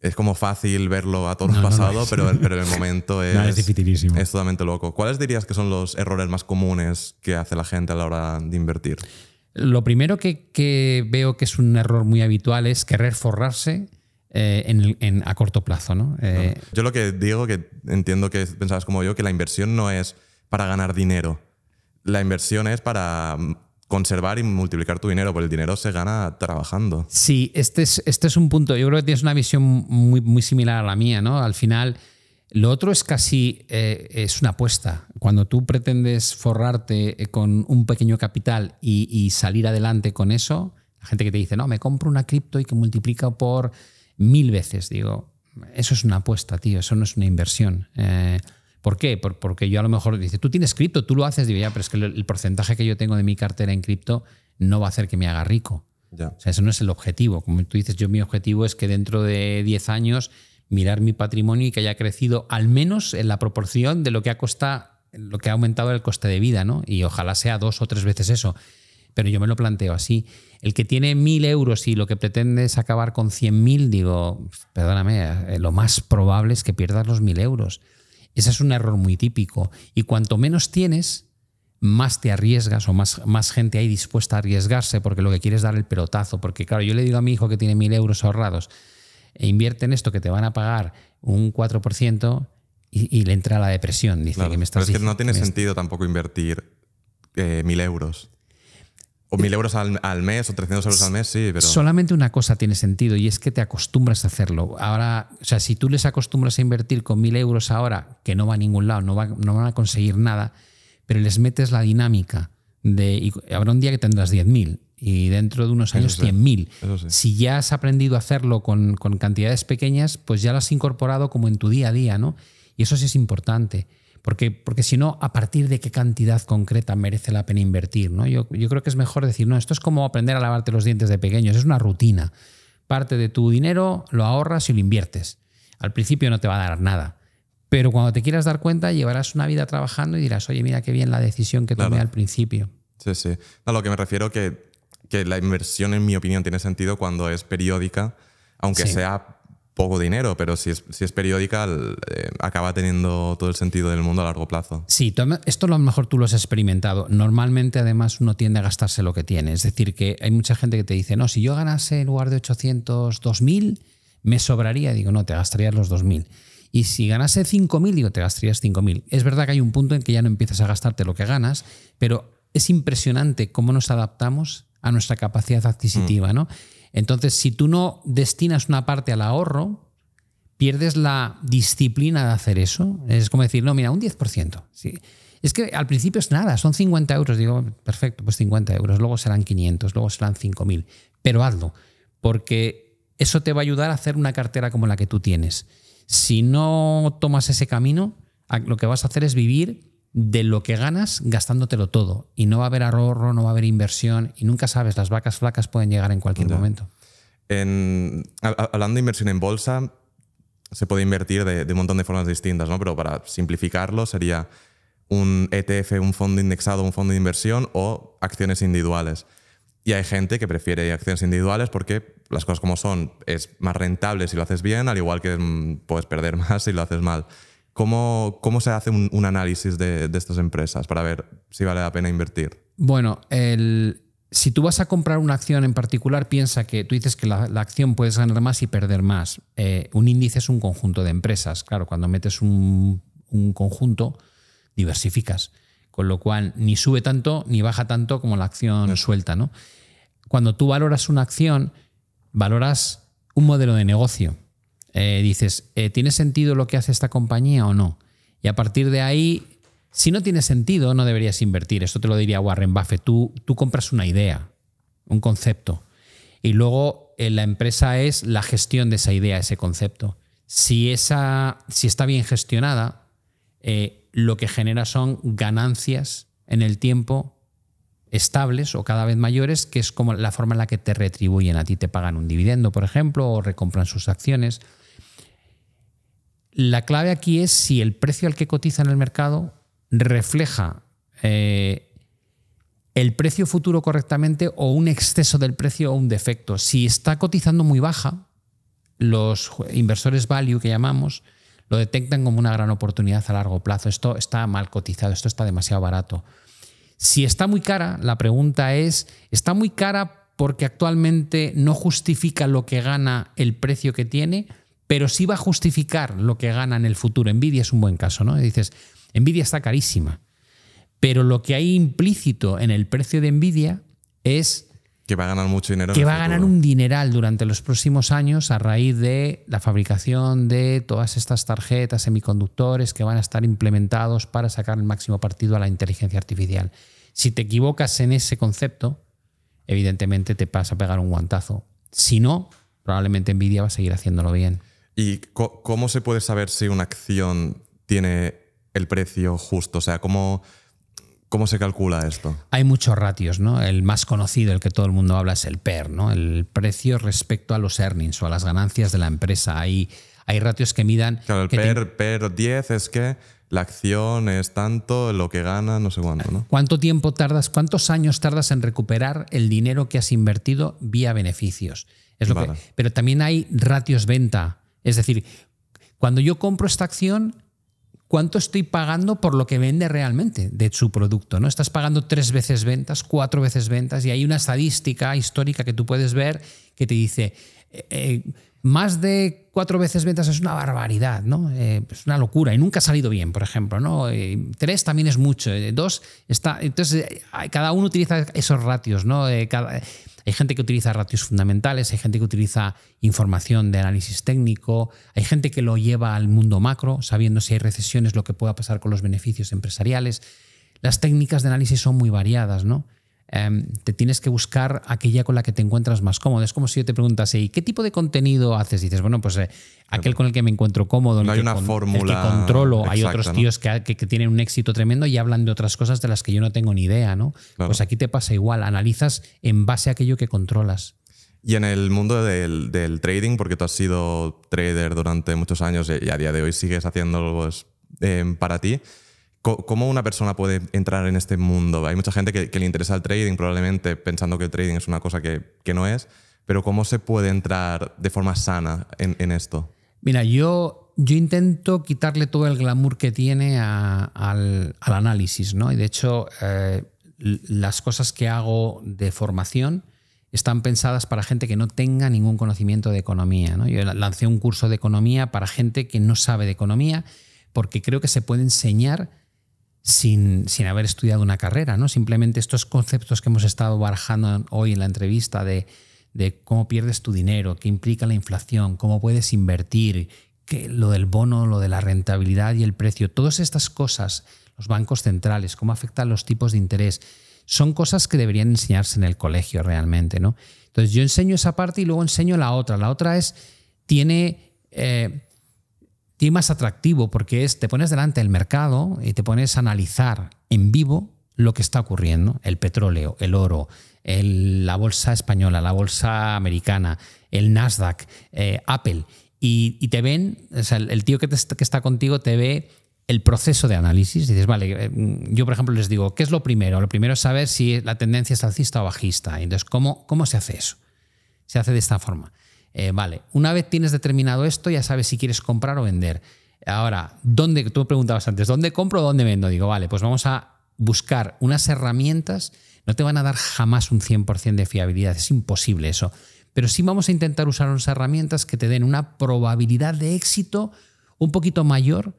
Speaker 2: es como fácil verlo a todo pasado, pero, en el <laughs> momento es, dificilísimo. es totalmente loco. ¿Cuáles dirías que son los errores más comunes que hace la gente a la hora de invertir? Lo primero
Speaker 1: que veo que es un error muy habitual es querer forrarse eh, en, a corto plazo. ¿no?
Speaker 2: Eh, yo lo que digo, que entiendo que pensabas como yo, que la inversión no es para ganar dinero. La inversión es para mm, conservar y multiplicar tu dinero, porque el dinero se gana trabajando.
Speaker 1: Sí, este es, este es un punto. Yo creo que tienes una visión muy, muy similar a la mía, ¿no? Al final, lo otro es casi eh, es una apuesta. Cuando tú pretendes forrarte con un pequeño capital y, y salir adelante con eso, la gente que te dice, no, me compro una cripto y que multiplica por mil veces. Digo, eso es una apuesta, tío, eso no es una inversión. Eh, ¿Por qué? porque yo a lo mejor dice, tú tienes cripto, tú lo haces, digo, ya, pero es que el, porcentaje que yo tengo de mi cartera en cripto no va a hacer que me haga rico. O sea, eso no es el objetivo. Como tú dices, yo mi objetivo es que dentro de 10 años mirar mi patrimonio y que haya crecido al menos en la proporción de lo que ha costado, lo que ha aumentado el coste de vida, ¿no? Y ojalá sea dos o tres veces eso. Pero yo me lo planteo así. El que tiene mil euros y lo que pretende es acabar con mil, digo, perdóname, eh, lo más probable es que pierdas los mil euros. Ese es un error muy típico. Y cuanto menos tienes, más te arriesgas o más, más gente hay dispuesta a arriesgarse porque lo que quieres es dar el pelotazo. Porque claro, yo le digo a mi hijo que tiene mil euros ahorrados, e invierte en esto que te van a pagar un 4% y, le entra la depresión. Dice que me estás que no tiene sentido
Speaker 2: tampoco invertir eh, mil euros. O mil euros al, mes o 300 euros al mes, sí, pero... Solamente
Speaker 1: una cosa tiene sentido y es que te acostumbras a hacerlo. Ahora, o sea, si tú les acostumbras a invertir con mil euros ahora, que no va a ningún lado, no, van a conseguir nada, pero les metes la dinámica de... habrá un día que tendrás 10.000 y dentro de unos años 100.000. Si ya has aprendido a hacerlo con, con, cantidades pequeñas, pues ya lo has incorporado como en tu día a día, ¿no? Y eso sí es importante. Porque, si no, ¿a partir de qué cantidad concreta merece la pena invertir? ¿no? Yo, creo que es mejor decir, no, esto es como aprender a lavarte los dientes de pequeños, es una rutina. Parte de tu dinero lo ahorras y lo inviertes.
Speaker 2: Al principio no te va a dar nada.
Speaker 1: Pero cuando te quieras dar cuenta, llevarás una vida trabajando y dirás, oye, mira qué bien la decisión que tomé al
Speaker 2: principio. Sí, sí. A lo que me refiero que, que la inversión, en mi opinión, tiene sentido cuando es periódica, aunque sea poco dinero, pero si es, si es periódica, eh, acaba teniendo todo el sentido del mundo a largo plazo. Sí,
Speaker 1: esto a lo mejor tú lo has experimentado. Normalmente, además, uno tiende a gastarse lo que tiene. Es decir, que hay mucha gente que te dice, no, si yo ganase en lugar de 800, 2000, me sobraría. Digo, no, te gastarías los 2000. Y si ganase 5.000, digo, te gastarías 5.000. Es verdad que hay un punto en que ya no empiezas a gastarte lo que ganas, pero es impresionante cómo nos adaptamos a nuestra capacidad adquisitiva, mm. ¿no? Entonces, si tú no destinas una parte al ahorro, pierdes la disciplina de hacer eso. Es como decir, no, mira, un 10%. ¿sí? Es que al principio es nada, son 50 euros. Digo, perfecto, pues 50 euros, luego serán 500, luego serán 5.000. Pero hazlo, porque eso te va a ayudar a hacer una cartera como la que tú tienes. Si no tomas ese camino, lo que vas a hacer es vivir de lo que ganas gastándotelo todo. Y no va a haber ahorro, no va a haber inversión y nunca sabes, las vacas flacas pueden llegar en cualquier momento.
Speaker 2: hablando de inversión en bolsa, se puede invertir de, un montón de formas distintas, ¿no? Pero para simplificarlo sería un ETF, un fondo indexado, un fondo de inversión o acciones individuales. Y hay gente que prefiere acciones individuales porque las cosas como son, es más rentable si lo haces bien, al igual que mm, puedes perder <laughs> más si lo haces mal. ¿Cómo, se hace un, análisis de, estas empresas para ver si vale la pena invertir?
Speaker 1: Bueno, si tú vas a comprar una acción en particular, piensa que tú dices que la, acción puedes ganar más y perder más. Eh, un índice es un conjunto de empresas. Claro, cuando metes un, conjunto, diversificas. Con lo cual, ni sube tanto ni baja tanto como la acción suelta. ¿no? Cuando tú valoras una acción, valoras un modelo de negocio. Eh, dices, eh, ¿tiene sentido lo que hace esta compañía o no? Y a partir de ahí, si no tiene sentido, no deberías invertir. Esto te lo diría Warren Buffett. Tú, tú compras una idea, un concepto. Y luego eh, la empresa es la gestión de esa idea, ese concepto. Si, esa, si está bien gestionada, lo que genera son ganancias en el tiempo estables o cada vez mayores, que es como la forma en la que te retribuyen a ti, te pagan un dividendo, por ejemplo, o recompran sus acciones la clave aquí es si el precio al que cotiza en el mercado refleja eh, el precio futuro correctamente o un exceso del precio o un defecto. Si está cotizando muy baja, los inversores value que llamamos lo detectan como una gran oportunidad a largo plazo. Esto está mal cotizado, esto está demasiado barato. Si está muy cara, la pregunta es, ¿está muy cara porque actualmente no justifica lo que gana el precio que tiene? pero sí va a justificar lo que gana en el futuro. Nvidia es un buen caso, ¿no? dices, Nvidia está carísima, pero lo que hay implícito en el precio de Nvidia es... Que va
Speaker 2: a ganar mucho dinero. Que va a ganar un
Speaker 1: dineral durante los próximos años a raíz de la fabricación de todas estas tarjetas, semiconductores que van a estar implementados para sacar el máximo partido a la inteligencia artificial. Si te equivocas en ese concepto, evidentemente
Speaker 2: te vas a pegar un guantazo. Si no, probablemente Nvidia va a seguir haciéndolo bien. ¿Y cómo se puede saber si una acción tiene el precio justo? O sea, ¿cómo, ¿Cómo se calcula esto?
Speaker 1: Hay muchos ratios, ¿no? El más conocido, el que todo el mundo habla, es el PER, ¿no? El precio respecto a los earnings o a las ganancias de la empresa. Hay,
Speaker 2: hay ratios que midan. Claro, el PER, 10 e es que la acción es tanto, lo que gana, no sé cuánto, ¿no?
Speaker 1: ¿Cuánto tiempo tardas, cuántos años tardas en recuperar el dinero que has invertido vía beneficios? Es Pero también hay ratios venta es decir, cuando yo compro esta acción, ¿cuánto estoy pagando por lo que vende realmente de su producto? ¿no? Estás pagando tres veces ventas, cuatro veces ventas, y hay una estadística histórica que tú puedes ver que te dice... Eh, eh, más de cuatro veces ventas es una barbaridad, ¿no? Eh, es pues una locura y nunca ha salido bien, por ejemplo, ¿no? Eh, tres también es mucho, eh, dos está... Entonces, cada uno utiliza esos ratios, ¿no? hay gente que utiliza ratios fundamentales, hay gente que utiliza información de análisis técnico, hay gente que lo lleva al mundo macro, sabiendo si hay recesiones, lo que pueda pasar con los beneficios empresariales. Las técnicas de análisis son muy variadas, ¿no? Em, te tienes que buscar aquella con la que te encuentras más cómodo. Es como si yo te preguntase, ¿y qué tipo de contenido haces? dices, bueno, pues eh, aquel con el que me encuentro cómodo, no hay una fórmula el que controlo. hay otros tíos que, tienen un éxito tremendo y hablan de otras cosas de las que yo no tengo ni idea, ¿no? Pues aquí te pasa igual, analizas en base a aquello que controlas.
Speaker 2: Y en el mundo del, trading, porque tú has sido trader durante muchos años y a día de hoy sigues haciendo algo em, para ti, ¿Cómo una persona puede entrar en este mundo? Hay mucha gente que, le interesa el trading, probablemente pensando que el trading es una cosa que, que no es, pero ¿cómo se puede entrar de forma sana en, en esto? Mira,
Speaker 1: yo, yo, intento quitarle todo el glamour que tiene al, al, análisis, ¿no? Y de hecho, eh, las cosas que hago de formación están pensadas para gente que no tenga ningún conocimiento de economía. Yo lancé un curso de economía para gente que no sabe de economía, porque creo que se puede enseñar sin, haber estudiado una carrera, ¿no? Simplemente estos conceptos que hemos estado barajando hoy en la entrevista de, cómo pierdes tu dinero, qué implica la inflación, cómo puedes invertir, que lo del bono, lo de la rentabilidad y el precio, todas estas cosas, los bancos centrales, cómo afectan los tipos de interés, son cosas que deberían enseñarse en el colegio realmente, ¿no? Entonces yo enseño esa parte y luego enseño la otra. La otra es, tiene... Eh, tiene más atractivo porque es, te pones delante del mercado y te pones a analizar en vivo lo que está ocurriendo, el petróleo, el oro, la bolsa española, la bolsa americana, el Nasdaq, eh, Apple, y, te ven, el, tío que, está contigo te ve el proceso de análisis. Dices, vale, eh, mm, yo por ejemplo les digo, ¿qué es lo primero? Lo primero es saber si la tendencia es alcista o bajista. Entonces, ¿cómo, cómo se hace eso? Se hace de esta forma. Eh, vale, una vez tienes determinado esto, ya sabes si quieres comprar o vender. Ahora, ¿dónde? Tú me preguntabas antes, ¿dónde compro o dónde vendo? Digo, vale, pues vamos a buscar unas herramientas. No te van a dar jamás un 100% de fiabilidad, es imposible eso. Pero sí vamos a intentar usar unas herramientas que te den una probabilidad de éxito un poquito mayor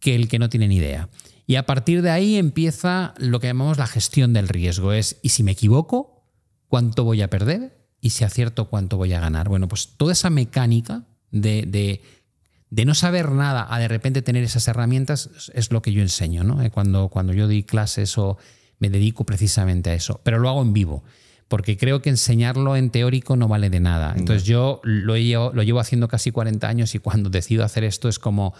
Speaker 1: que el que no tiene ni idea. Y a partir de ahí empieza lo que llamamos la gestión del riesgo. Es, ¿y si me equivoco? ¿Cuánto voy a perder? y si acierto cuánto voy a ganar. Bueno, pues toda esa mecánica de, no saber nada a de repente tener esas herramientas es lo que yo enseño, ¿no? Eh, cuando, cuando yo doy clases o me dedico precisamente a eso, pero lo hago en vivo. Porque creo que enseñarlo en teórico no vale de nada. Entonces yo lo llevo, lo llevo haciendo casi 40 años y cuando decido hacer esto es como,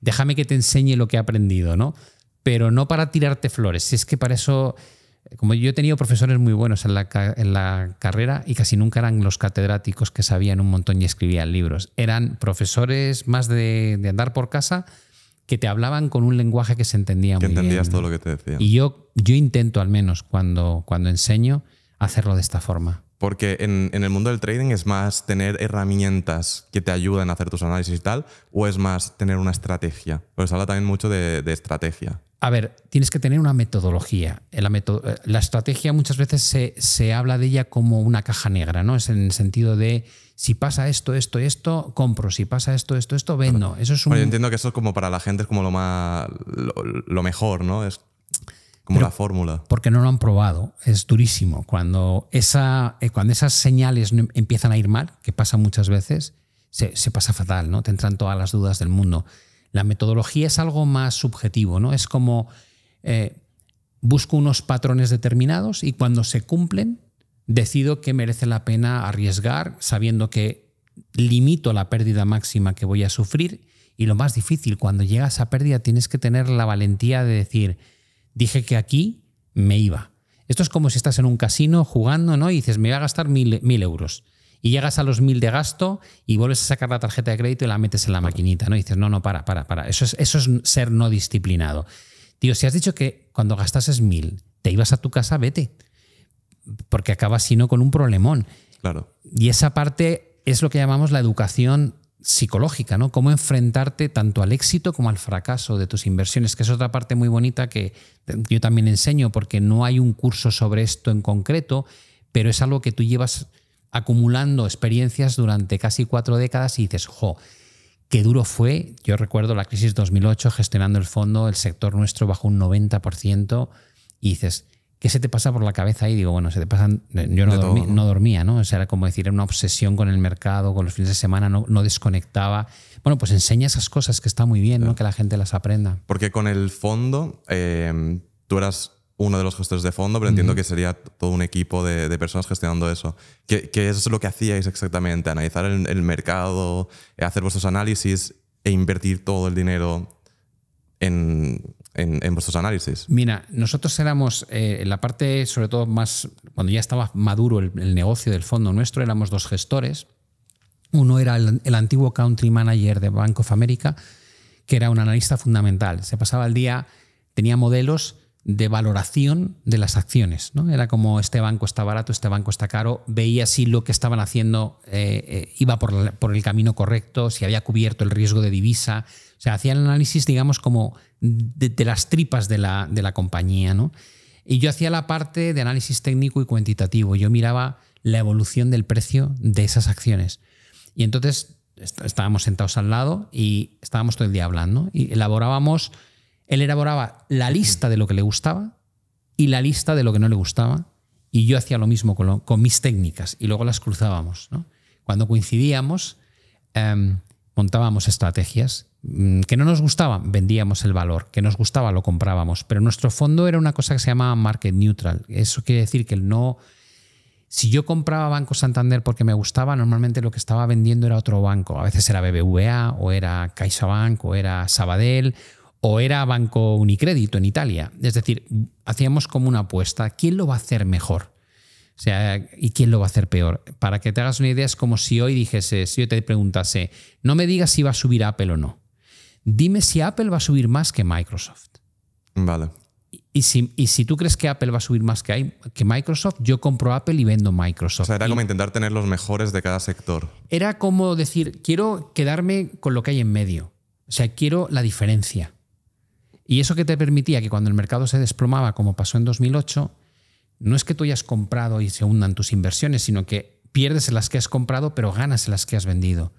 Speaker 1: déjame que te enseñe lo que he aprendido, ¿no? Pero no para tirarte flores, si es que para eso como yo he tenido profesores muy buenos en la, carrera y casi nunca eran los catedráticos que sabían un montón y escribían libros. Eran profesores más de, andar por casa que te hablaban con un lenguaje que se entendía que entendías todo
Speaker 2: lo que te decían. Y
Speaker 1: yo, yo intento, al menos cuando, cuando enseño, hacerlo de esta forma.
Speaker 2: Porque en, el mundo del trading es más tener herramientas que te ayuden a hacer tus análisis y tal, o es más tener una estrategia. Pues habla también mucho de estrategia
Speaker 1: a ver, tienes que tener una metodología. Eh, la, eh, la estrategia muchas veces se, habla de ella como una caja negra, ¿no? Es en el sentido de si pasa esto, esto, esto, compro. Si pasa esto, esto, esto, vendo. Eso es un... yo entiendo
Speaker 2: que eso es como para la gente es como lo más lo, mejor, ¿no? Es como la fórmula.
Speaker 1: Porque no lo han probado. Es durísimo. Cuando, esa, eh, cuando esas señales em, empiezan a ir mal, que pasa muchas veces, se, se pasa fatal, ¿no? Te entran todas las dudas del mundo. La metodología es algo más subjetivo, ¿no? Es como eh, busco unos patrones determinados y cuando se cumplen, decido que merece la pena arriesgar, sabiendo que limito la pérdida máxima que voy a sufrir. Y lo más difícil, cuando llega esa pérdida, tienes que tener la valentía de decir, dije que aquí me iba. Esto es como si estás en un casino jugando, ¿no? Y dices, me voy a gastar mil euros y llegas a los mil de gasto y vuelves a sacar la tarjeta de crédito y la metes en la maquinita, ¿no? Y dices, no, no, para, para, para. Eso es, eso es ser no disciplinado. Tío, si has dicho que cuando gastases mil te ibas a tu casa, vete. Porque acabas, si no, con un problemón. Claro. Y esa parte es lo que llamamos la educación psicológica, ¿no? Cómo enfrentarte tanto al éxito como al fracaso de tus inversiones, que es otra parte muy bonita que yo también enseño, porque no hay un curso sobre esto en concreto, pero es algo que tú llevas acumulando experiencias durante casi cuatro décadas y dices, jo, qué duro fue. Yo recuerdo la crisis 2008 gestionando el fondo, el sector nuestro bajó un 90% y dices, ¿qué se te pasa por la cabeza? ahí? digo, bueno, se te pasan, eh, yo no, dormía, ¿no? O sea, era como decir, era una obsesión con el mercado, con los fines de semana, no, desconectaba. Bueno, pues enseña esas cosas que está muy bien, ¿no? Que la gente las aprenda.
Speaker 2: Porque con el fondo, eh, tú eras uno de los gestores de fondo, pero entiendo que sería todo un equipo de, personas gestionando eso. ¿Qué, ¿Qué, es lo que hacíais exactamente? ¿Analizar el, mercado, hacer vuestros análisis e invertir todo el dinero en, vuestros análisis?
Speaker 1: Mira, nosotros éramos, eh, en la parte sobre todo más, cuando ya estaba maduro el, negocio del fondo nuestro, éramos dos gestores. Uno era el antiguo country manager de Bank of America, que era un analista fundamental. Se pasaba el día, tenía modelos de valoración de las acciones. ¿no? Era como este banco está barato, este banco está caro, veía si lo que estaban haciendo eh, eh, iba por, el camino correcto, si había cubierto el riesgo de divisa. O sea, hacía el análisis, digamos, como de, las tripas de la, de la compañía. ¿no? Y yo hacía la parte de análisis técnico y cuantitativo. Yo miraba la evolución del precio de esas acciones. Y entonces estábamos sentados al lado y estábamos todo el día hablando y elaborábamos él elaboraba la lista de lo que le gustaba y la lista de lo que no le gustaba y yo hacía lo mismo con, mis técnicas y luego las cruzábamos. ¿no? Cuando coincidíamos, em, montábamos estrategias mm, que no nos gustaban, vendíamos el valor, que nos gustaba, lo comprábamos, pero nuestro fondo era una cosa que se llamaba market neutral. Eso quiere decir que no... Si yo compraba Banco Santander porque me gustaba, normalmente lo que estaba vendiendo era otro banco. A veces era BBVA o era CaixaBank o era Sabadell o era Banco Unicrédito en Italia. Es decir, hacíamos como una apuesta, ¿quién lo va a hacer mejor? O sea, ¿y quién lo va a hacer peor? Para que te hagas una idea, es como si hoy dijese, si yo te preguntase, no me digas si va a subir Apple o no. Dime si Apple va a subir más que Microsoft. Vale. Y si, y si, tú crees que Apple va a subir más que, que Microsoft, yo compro Apple y vendo Microsoft. O sea, era como
Speaker 2: intentar tener los mejores de cada sector.
Speaker 1: Era como decir, quiero quedarme con lo que hay en medio. O sea, quiero la diferencia. Y eso que te permitía que cuando el mercado se desplomaba, como pasó en 2008, no es que tú hayas comprado y se hundan tus inversiones, sino que pierdes en las que has comprado, pero ganas en las que has vendido.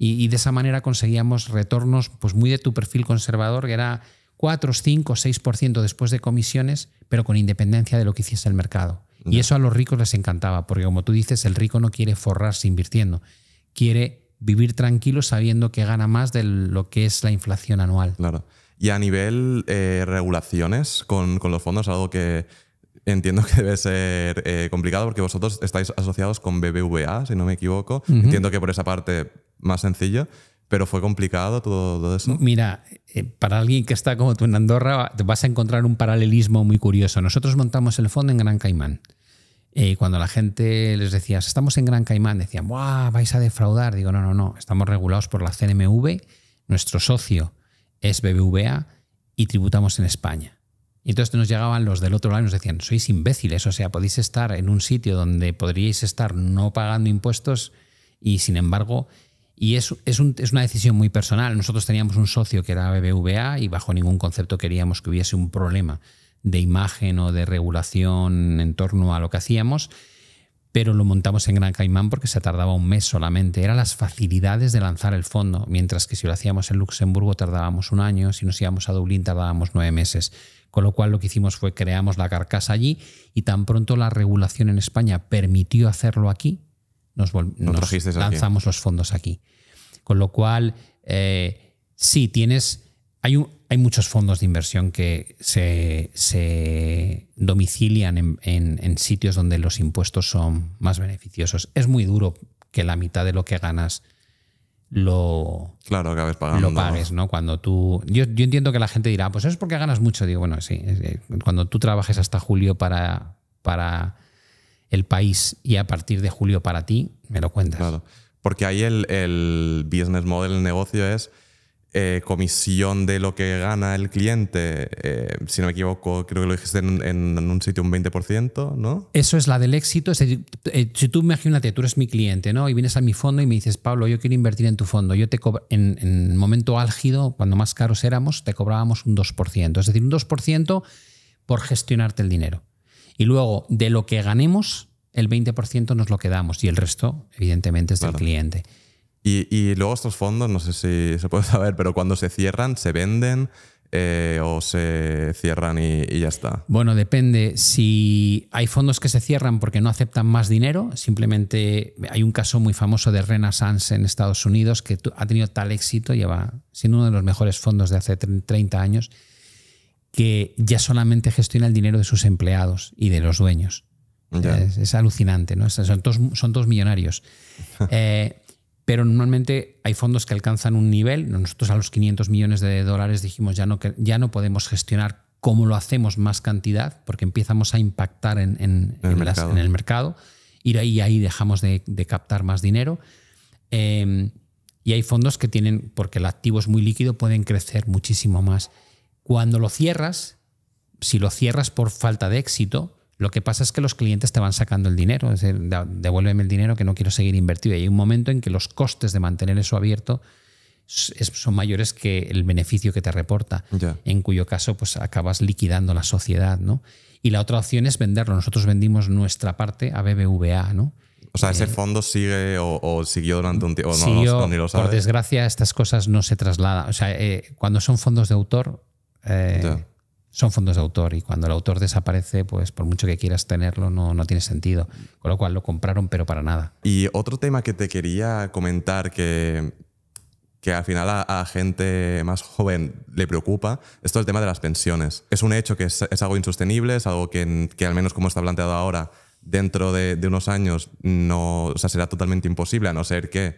Speaker 1: Y, de esa manera conseguíamos retornos pues muy de tu perfil conservador, que era 4, 5, 6% después de comisiones, pero con independencia de lo que hiciese el mercado. Y eso a los ricos les encantaba, porque como tú dices, el rico no quiere forrarse invirtiendo, quiere vivir tranquilo sabiendo que gana más de lo que es la inflación anual. Claro.
Speaker 2: Y a nivel eh, regulaciones con, los fondos, algo que entiendo que debe ser eh, complicado porque vosotros estáis asociados con BBVA, si no me equivoco. Entiendo que por esa parte más sencillo. Pero fue complicado todo, eso. Mira, eh, para alguien que está como tú en Andorra, vas a encontrar un paralelismo
Speaker 1: muy curioso. Nosotros montamos el fondo en Gran Caimán. Y cuando la gente les decía, estamos en Gran Caimán, decían, ¡guau! Vais a defraudar. Digo, no, no, no, estamos regulados por la CNMV. Nuestro socio es BBVA y tributamos en España. Y entonces nos llegaban los del otro lado y nos decían, sois imbéciles, o sea, podéis estar en un sitio donde podríais estar no pagando impuestos y sin embargo, y es, es, es una decisión muy personal. Nosotros teníamos un socio que era BBVA y bajo ningún concepto queríamos que hubiese un problema de imagen o de regulación en torno a lo que hacíamos pero lo montamos en Gran Caimán porque se tardaba un mes solamente. Eran las facilidades de lanzar el fondo, mientras que si lo hacíamos en Luxemburgo tardábamos un año, si nos íbamos a Dublín tardábamos nueve meses. Con lo cual lo que hicimos fue creamos la carcasa allí y tan pronto la regulación en España permitió hacerlo aquí, nos, lanzamos los fondos aquí. Con lo cual, eh, sí, tienes hay, muchos fondos de inversión que se, domicilian en, sitios donde los impuestos son más beneficiosos. Es muy duro que la mitad de lo que ganas lo, claro, lo pagues, ¿no? Cuando tú. Yo, entiendo que la gente dirá, pues eso es porque ganas mucho. Digo, bueno, sí. Eh, cuando tú trabajes hasta julio para, para el país y a partir de
Speaker 2: julio para ti, me lo cuentas. Claro. Porque ahí el, el business model, el negocio es eh, comisión de lo que gana el cliente, eh, si no me equivoco, creo que lo dijiste en, un sitio un 20%, ¿no?
Speaker 1: Eso es la del éxito. Es decir, eh, si tú imagínate, tú eres mi cliente, ¿no? Y vienes a mi fondo y me dices, Pablo, yo quiero invertir en tu fondo. Yo te en, en momento álgido, cuando más caros éramos, te cobrábamos un 2%. Es decir, un 2% por gestionarte el dinero. Y luego, de lo que ganemos, el 20% nos lo quedamos
Speaker 2: y el resto, evidentemente, es del cliente. Y, luego estos fondos, no sé si se puede <laughs> saber, pero cuando se cierran, se venden. Eh, o se cierran y, ya está?
Speaker 1: Bueno, depende. Si hay fondos que se cierran porque no aceptan más dinero, simplemente hay un caso muy famoso de Renaissance en Estados Unidos que ha tenido tal éxito, lleva siendo uno de los mejores fondos de hace 30 años, que ya solamente gestiona el dinero de sus empleados y de los dueños. Es, alucinante, ¿no? Son dos son millonarios. <laughs> Eh, pero normalmente hay fondos que alcanzan un nivel, nosotros a los 500 millones de dólares dijimos ya no, ya no podemos gestionar cómo lo hacemos más cantidad, porque empezamos a impactar en, el, mercado. Ir en y ahí, dejamos de, captar más dinero. Em, y hay fondos que tienen, porque el activo es muy líquido, pueden crecer muchísimo más. Cuando lo cierras, si lo cierras por falta de éxito, lo que pasa es que los clientes te van sacando el dinero, es devuélveme el dinero que no quiero seguir invertido. Y hay un momento en que los costes de mantener eso abierto son mayores que el beneficio que te reporta, en cuyo caso pues acabas liquidando la sociedad, ¿no? Y la otra opción es venderlo. Nosotros vendimos nuestra parte a BBVA, ¿no?
Speaker 2: O sea, ese eh, fondo sigue o, siguió durante un tiempo. Por
Speaker 1: desgracia, estas cosas no se trasladan. O sea, eh, cuando son fondos de autor, eh, son fondos de autor y cuando el autor desaparece, pues por mucho que quieras tenerlo, no, no, tiene sentido. Con lo cual lo compraron, pero para
Speaker 2: nada. Y otro tema que te quería comentar que, que al final a, gente más joven le preocupa, es el tema de las pensiones. Es un hecho que es, algo insostenible, es algo que, al menos como está planteado ahora, dentro de, unos años no, será totalmente imposible, a no ser que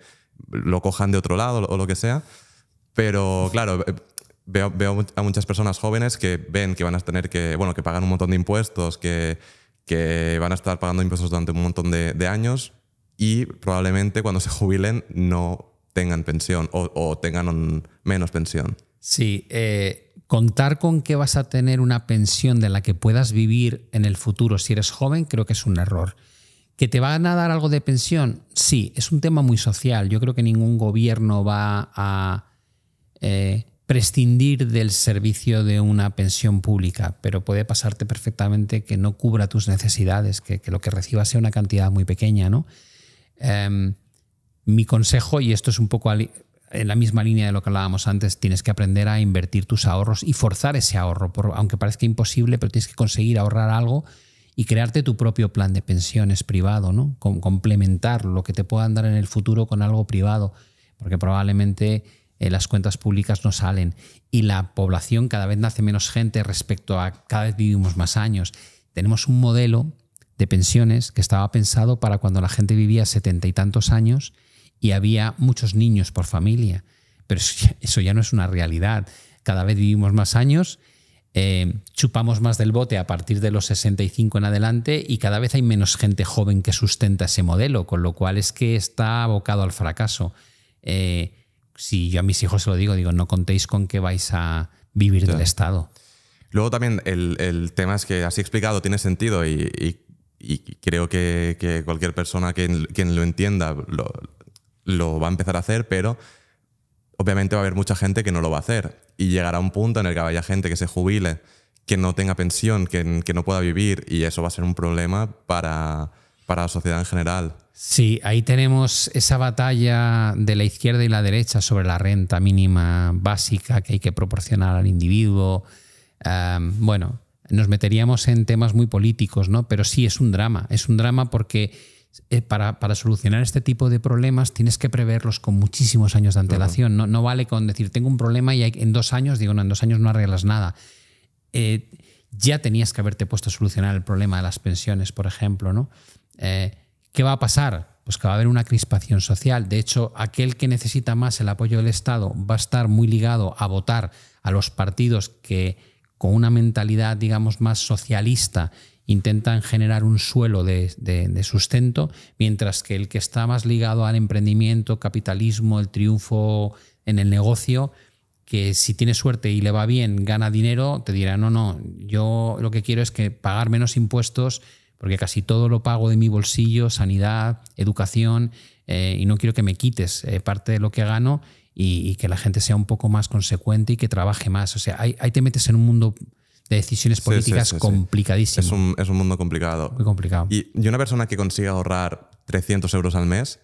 Speaker 2: lo cojan de otro lado o lo que sea. Pero claro, eh, veo, a muchas personas jóvenes que ven que van a tener que, bueno, que pagan un montón de impuestos, que, que van a estar pagando impuestos durante un montón de, años y probablemente cuando se jubilen no tengan pensión o, tengan menos pensión.
Speaker 1: Sí, eh, contar con que vas a tener una pensión de la que puedas vivir en el futuro si eres joven creo que es un error. ¿Que te van a dar algo de pensión? Sí, es un tema muy social. Yo creo que ningún gobierno va a eh, prescindir del servicio de una pensión pública, pero puede pasarte perfectamente que no cubra tus necesidades, que, lo que recibas sea una cantidad muy pequeña. ¿no? Em, mi consejo, y esto es un poco en la misma línea de lo que hablábamos antes, tienes que aprender a invertir tus ahorros y forzar ese ahorro, aunque parezca imposible, pero tienes que conseguir ahorrar algo y crearte tu propio plan de pensiones privado, ¿no? complementar lo que te puedan dar en el futuro con algo privado, porque probablemente eh, las cuentas públicas no salen y la población cada vez nace menos gente respecto a cada vez vivimos más años. Tenemos un modelo de pensiones que estaba pensado para cuando la gente vivía setenta y tantos años y había muchos niños por familia. Pero eso ya no es una realidad. Cada vez vivimos más años, eh, chupamos más del bote a partir de los 65 en adelante y cada vez hay menos gente joven que sustenta ese modelo, con lo cual es que está abocado al fracaso. Eh, si yo a mis hijos se lo digo, digo, no contéis con que vais a vivir del Estado.
Speaker 2: Luego también el, tema es que así explicado tiene sentido y, creo que, cualquier persona que quien lo entienda lo, va a empezar a hacer, pero obviamente va a haber mucha gente que no lo va a hacer y llegará un punto en el que haya gente que se jubile, que no tenga pensión, que, no pueda vivir y eso va a ser un problema para, para la sociedad en general.
Speaker 1: Sí, ahí tenemos esa batalla de la izquierda y la derecha sobre la renta mínima básica que hay que proporcionar al individuo. bueno, nos meteríamos en temas muy políticos, ¿no? Pero sí es un drama, es un drama porque eh, para, solucionar este tipo de problemas tienes que preverlos con muchísimos años de antelación. No, no, vale con decir, tengo un problema y en dos años, digo, no, en dos años no arreglas nada. Eh, ya tenías que haberte puesto a solucionar el problema de las pensiones, por ejemplo, ¿no? Eh, ¿Qué va a pasar? Pues que va a haber una crispación social. De hecho, aquel que necesita más el apoyo del Estado va a estar muy ligado a votar a los partidos que con una mentalidad, digamos, más socialista intentan generar un suelo de, sustento, mientras que el que está más ligado al emprendimiento, capitalismo, el triunfo en el negocio, que si tiene suerte y le va bien, gana dinero, te dirá, no, no, yo lo que quiero es que pagar menos impuestos porque casi todo lo pago de mi bolsillo, sanidad, educación, eh, y no quiero que me quites eh, parte de lo que gano y, que la gente sea un poco más consecuente y que trabaje más. O sea, ahí, te metes en un mundo de decisiones políticas
Speaker 2: complicadísimo. Es un, mundo complicado. Muy complicado. Y, una persona que consiga ahorrar 300 euros al mes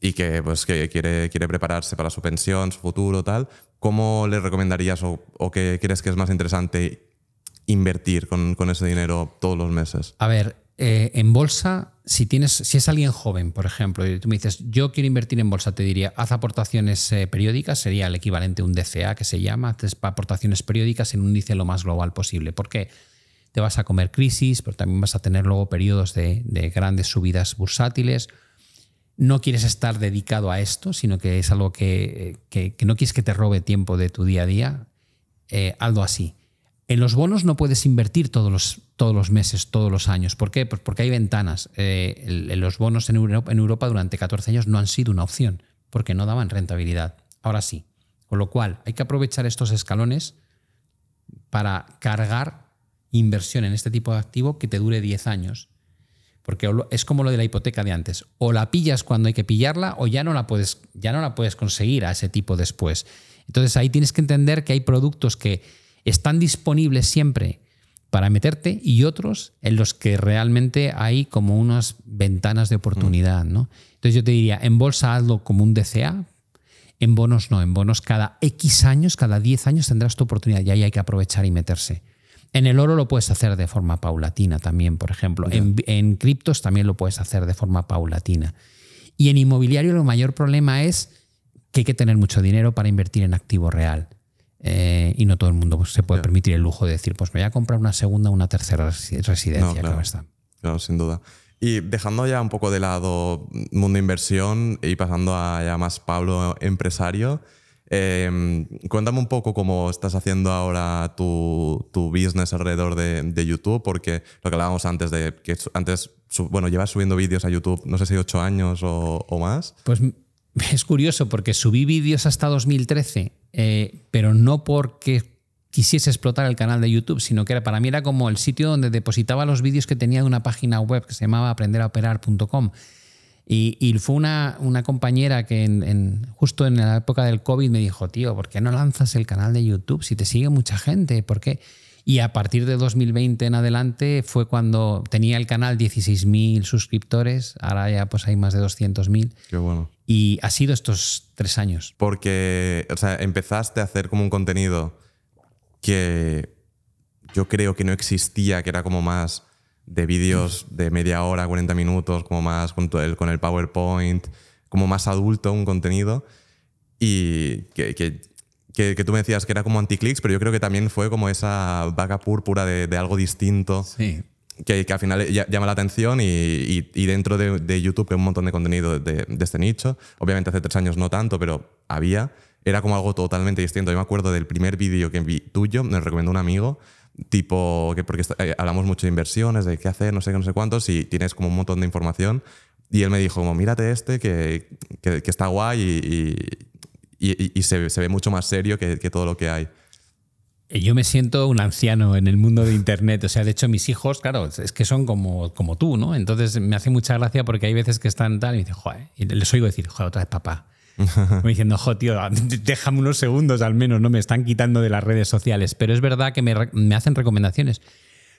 Speaker 2: y que, pues, que quiere, quiere prepararse para su pensión, su futuro, tal, ¿cómo le recomendarías o, o qué crees que es más interesante invertir con, con, ese dinero todos los meses?
Speaker 1: A ver, eh, en bolsa, si, tienes, si es alguien joven, por ejemplo, y tú me dices, yo quiero invertir en bolsa, te diría, haz aportaciones eh, periódicas, sería el equivalente a un DCA que se llama, haces aportaciones periódicas en un índice lo más global posible. Porque Te vas a comer crisis, pero también vas a tener luego periodos de, grandes subidas bursátiles. No quieres estar dedicado a esto, sino que es algo que, eh, que, no quieres que te robe tiempo de tu día a día. algo así. En los bonos no puedes invertir todos los, todos los meses, todos los años. ¿Por qué? Pues porque hay ventanas. Eh, los bonos en Europa, durante 14 años no han sido una opción, porque no daban rentabilidad. Ahora sí. Con lo cual, hay que aprovechar estos escalones para cargar inversión en este tipo de activo que te dure 10 años. Porque es como lo de la hipoteca de antes. O la pillas cuando hay que pillarla o ya no la puedes, ya no la puedes conseguir a ese tipo después. Entonces ahí tienes que entender que hay productos que están disponibles siempre para meterte y otros en los que realmente hay como unas ventanas de oportunidad. Mm. ¿no? Entonces yo te diría, en bolsa hazlo como un DCA, en bonos no, en bonos cada X años, cada 10 años tendrás tu oportunidad y ahí hay que aprovechar y meterse. En el oro lo puedes hacer de forma paulatina también, por ejemplo. En, en criptos también lo puedes hacer de forma paulatina. Y en inmobiliario el mayor problema es que hay que tener mucho dinero para invertir en activo real. Eh, y no todo el mundo pues, se puede permitir el lujo de decir, pues me voy a comprar una segunda o una tercera residencia, no, claro. está.
Speaker 2: Claro, sin duda. Y dejando ya un poco de lado mundo inversión y pasando a ya más Pablo empresario, em, cuéntame un poco cómo estás haciendo ahora tu, business alrededor de, YouTube, porque lo que hablábamos antes de que antes, bueno, llevas subiendo vídeos a YouTube, no sé si ocho años o, o más.
Speaker 1: Pues <laughs> es curioso porque subí vídeos hasta 2013, eh, pero no porque quisiese explotar el canal de YouTube, sino que era, para mí era como el sitio donde depositaba los vídeos que tenía de una página web que se llamaba aprenderaoperar.com. Y, y, fue una, compañera que en, justo en la época del COVID me dijo, tío, ¿por qué no lanzas el canal de YouTube si te sigue mucha gente? ¿Por qué? Y a partir de 2020 en adelante fue cuando tenía el canal 16.000 suscriptores, ahora ya pues hay más de 200.000. Qué bueno. Y ha sido estos tres años.
Speaker 2: Porque, empezaste a hacer como un contenido que yo creo que no existía, que era como más de vídeos de media hora, 40 minutos, como más con, el, con el PowerPoint, como más adulto un contenido. Y que que, tú me decías que era como anticlics, pero yo creo que también fue como esa vaga púrpura de, algo distinto. Sí. Que, que, al final llama la atención y, dentro de, YouTube, hay un montón de contenido de, este nicho, obviamente hace tres años no tanto, pero había, era como algo totalmente distinto. Yo me acuerdo del primer vídeo que vi tuyo, me lo recomendó un amigo, tipo, que porque eh, hablamos mucho de inversiones, de qué hacer, no sé qué, no sé cuántos, y tienes como un montón de información. Y él me dijo, como, mírate este, que, que, que está guay y, y, se, ve mucho más serio que, todo lo que hay.
Speaker 1: Eh, yo me siento un anciano en el mundo de Internet. O sea, de hecho, mis hijos, claro, es que son como, como tú, ¿no? Entonces me hace mucha gracia porque hay veces que están tal y me dicen, joder, y les oigo decir, joder, otra vez papá. <laughs> Me diciendo, joder, tío, déjame unos segundos al menos, ¿no? Me están quitando de las redes sociales. Pero es verdad que me, hacen recomendaciones.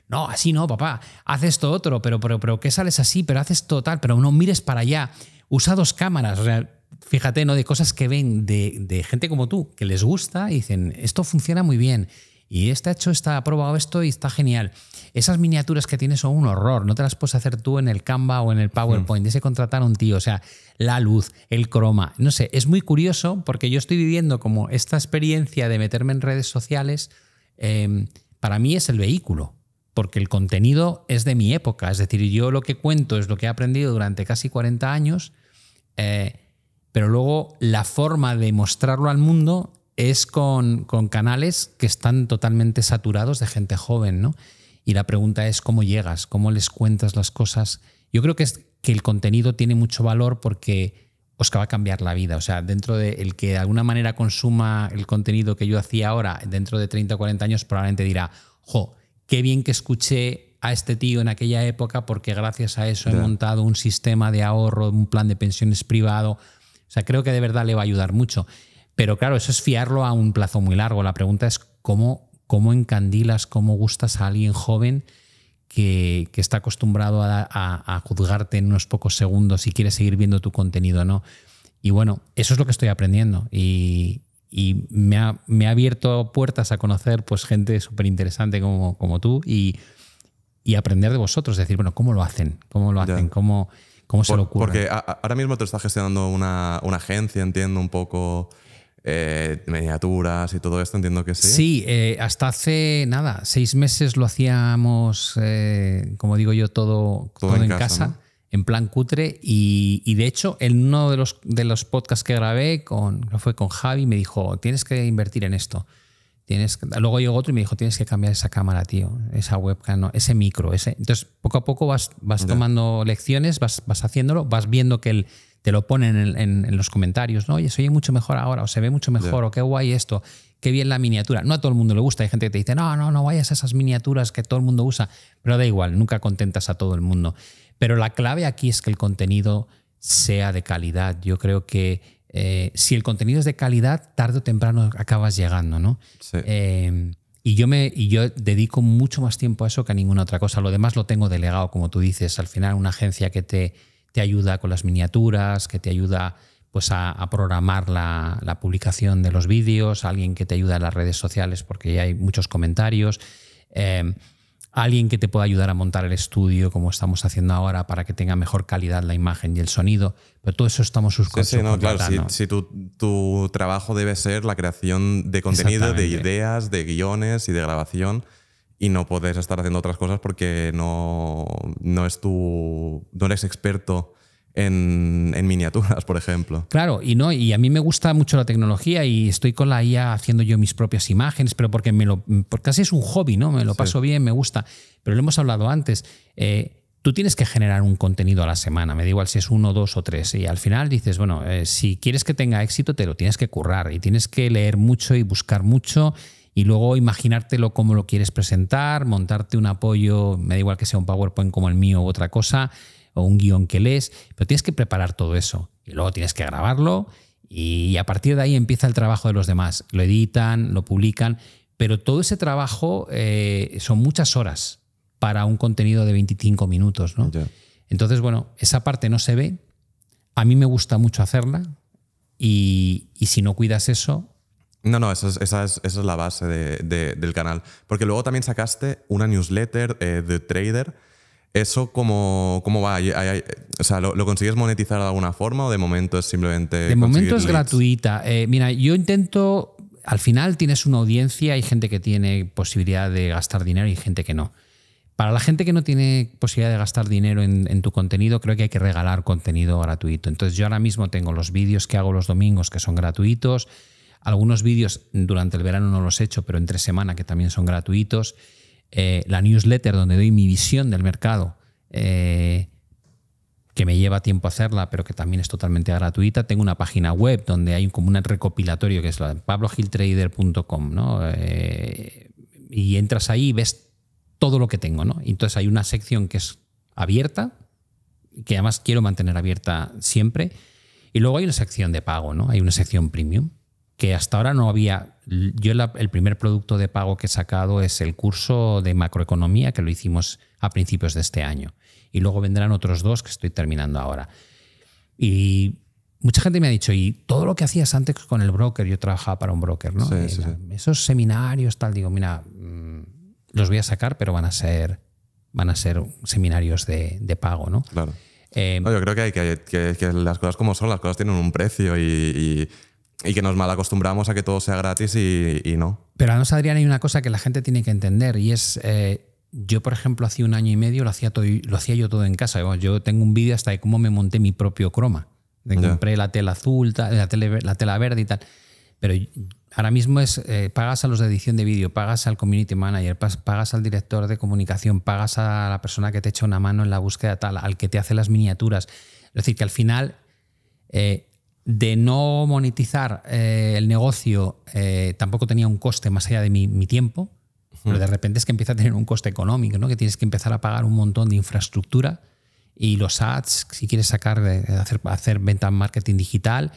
Speaker 1: No, así no, papá. Haz esto otro, pero, pero, pero, ¿qué sales así? Pero haces total, pero no mires para allá. Usa dos cámaras. O sea, fíjate, ¿no? De cosas que ven de, gente como tú, que les gusta y dicen, esto funciona muy bien. Y está hecho, está probado esto y está genial. Esas miniaturas que tienes son un horror. No te las puedes hacer tú en el Canva o en el PowerPoint. Tienes se contratar a un tío. O sea, la luz, el croma. No sé, es muy curioso porque yo estoy viviendo como esta experiencia de meterme en redes sociales. Em, para mí es el vehículo porque el contenido es de mi época. Es decir, yo lo que cuento es lo que he aprendido durante casi 40 años eh, pero luego la forma de mostrarlo al mundo es con, canales que están totalmente saturados de gente joven, Y la pregunta es cómo llegas, cómo les cuentas las cosas. Yo creo que, es, que el contenido tiene mucho valor porque os pues, va a cambiar la vida. O sea, dentro de el que de alguna manera consuma el contenido que yo hacía ahora, dentro de 30 o 40 años, probablemente dirá, jo, qué bien que escuché a este tío en aquella época porque gracias a eso he montado un sistema de ahorro, un plan de pensiones privado, sea, creo que de verdad le va a ayudar mucho. Pero claro, eso es fiarlo a un plazo muy largo. La pregunta es cómo, cómo encandilas, cómo gustas a alguien joven que, está acostumbrado a, juzgarte en unos pocos segundos y quiere seguir viendo tu contenido o no. Y bueno, eso es lo que estoy aprendiendo. Y, me, ha, abierto puertas a conocer pues, gente súper interesante como, como, tú y, y, aprender de vosotros. decir, bueno, ¿cómo lo hacen? ¿Cómo lo hacen? ¿Cómo...? ¿Cómo se lo ocurre? Porque
Speaker 2: ahora mismo te estás gestionando una, agencia, entiendo un poco. Eh, miniaturas y todo esto, entiendo que sí. Sí,
Speaker 1: eh, hasta hace nada, seis meses lo hacíamos, eh, como digo yo, todo, en, casa, en plan cutre.
Speaker 2: Y,
Speaker 1: de hecho, en uno de los, de los podcasts que grabé con, fue con Javi, me dijo, tienes que invertir en esto luego llegó otro y me dijo, tienes que cambiar esa cámara, tío, esa webcam, ese micro. Ese. Entonces, poco a poco vas, vas tomando lecciones, vas, vas haciéndolo, vas viendo que te lo ponen en, los comentarios, ¿no? Oye, se oye mucho mejor ahora, o se ve mucho mejor, o qué guay esto, qué bien la miniatura. No a todo el mundo le gusta, hay gente que te dice, no, no, no vayas a esas miniaturas que todo el mundo usa, pero da igual, nunca contentas a todo el mundo. Pero la clave aquí es que el contenido sea de calidad. Yo creo que eh, si el contenido es de calidad, tarde o temprano acabas llegando, ¿no? Em, y yo me y yo dedico mucho más tiempo a eso que a ninguna otra cosa. Lo demás lo tengo delegado, como tú dices. Al final, una agencia que te, te ayuda con las miniaturas, que te ayuda pues a, programar la, publicación de los vídeos, alguien que te ayuda en las redes sociales porque ya hay muchos comentarios. Em, alguien que te pueda ayudar a montar el estudio como estamos haciendo ahora para que tenga mejor calidad la imagen y el sonido, pero todo eso estamos sus Sí, sí, claro, si,
Speaker 2: tu, trabajo debe ser la creación de contenido, de ideas, de guiones y de grabación y no podés estar haciendo otras cosas porque no, no, es tu, no eres experto en, miniaturas, por ejemplo.
Speaker 1: Claro, y no, y a mí me gusta mucho la tecnología y estoy con la IA haciendo yo mis propias imágenes, pero porque me lo. Porque casi es un hobby, ¿no? Me lo paso bien, me gusta. Pero lo hemos hablado antes. Eh, tú tienes que generar un contenido a la semana, me da igual si es uno, dos o tres, y al final dices, bueno, eh, si quieres que tenga éxito, te lo tienes que currar y tienes que leer mucho y buscar mucho y luego imaginártelo cómo lo quieres presentar, montarte un apoyo, me da igual que sea un PowerPoint como el mío u otra cosa, o un guión que lees, pero tienes que preparar todo eso y luego tienes que grabarlo y a partir de ahí empieza el trabajo de los demás. Lo editan, lo publican, pero todo ese trabajo eh, son muchas horas para un contenido de 25 minutos. Entonces, bueno, esa parte no se ve. A mí me gusta mucho hacerla y, si no cuidas eso,
Speaker 2: no, no, esa es, esa es, la base del canal. Porque luego también sacaste una newsletter eh, de Trader ¿Eso cómo, cómo va? ¿lo, consigues monetizar de alguna forma o de momento es simplemente... De momento es
Speaker 1: gratuita. Eh, mira, yo intento, al final tienes una audiencia, hay gente que tiene posibilidad de gastar dinero y gente que no. Para la gente que no tiene posibilidad de gastar dinero en, en tu contenido, creo que hay que regalar contenido gratuito. Entonces yo ahora mismo tengo los vídeos que hago los domingos que son gratuitos, algunos vídeos durante el verano no los he hecho, pero entre semana que también son gratuitos. Eh, la newsletter donde doy mi visión del mercado, eh, que me lleva tiempo hacerla, pero que también es totalmente gratuita. Tengo una página web donde hay como un recopilatorio que es la pablogiltrader.com, ¿no? Eh, y entras ahí y ves todo lo que tengo, ¿no? Entonces hay una sección que es abierta, que además quiero mantener abierta siempre. Y luego hay una sección de pago, ¿no? Hay una sección premium que hasta ahora no había. Yo el primer producto de pago que he sacado es el curso de macroeconomía que lo hicimos a principios de este año. Y luego vendrán otros dos que estoy terminando ahora. Y mucha gente me ha dicho, y todo lo que hacías antes con el broker, yo trabajaba para un broker, ¿no? Esos seminarios, tal, digo, mira, mm, los voy a sacar, pero van a ser, van a ser seminarios de, de pago, ¿no?
Speaker 2: Claro. Eh, yo creo que, hay, que, que, las cosas como son, las cosas tienen un precio y y que nos mal acostumbramos a que todo sea gratis y, no.
Speaker 1: Pero además, Adrián, hay una cosa que la gente tiene que entender y es, eh, yo por ejemplo, hace un año y medio lo hacía, todo, lo hacía yo todo en casa. Yo tengo un vídeo hasta de cómo me monté mi propio croma. De compré la tela azul, la, la, tela verde y tal. Pero ahora mismo es, eh, pagas a los de edición de vídeo, pagas al community manager, pagas al director de comunicación, pagas a la persona que te echa una mano en la búsqueda tal, al que te hace las miniaturas. Es decir, que al final... Eh, de no monetizar eh, el negocio eh, tampoco tenía un coste más allá de mi, tiempo, pero de repente es que empieza a tener un coste económico, ¿no? que tienes que empezar a pagar un montón de infraestructura y los ads, si quieres sacar, eh, hacer, hacer venta en marketing digital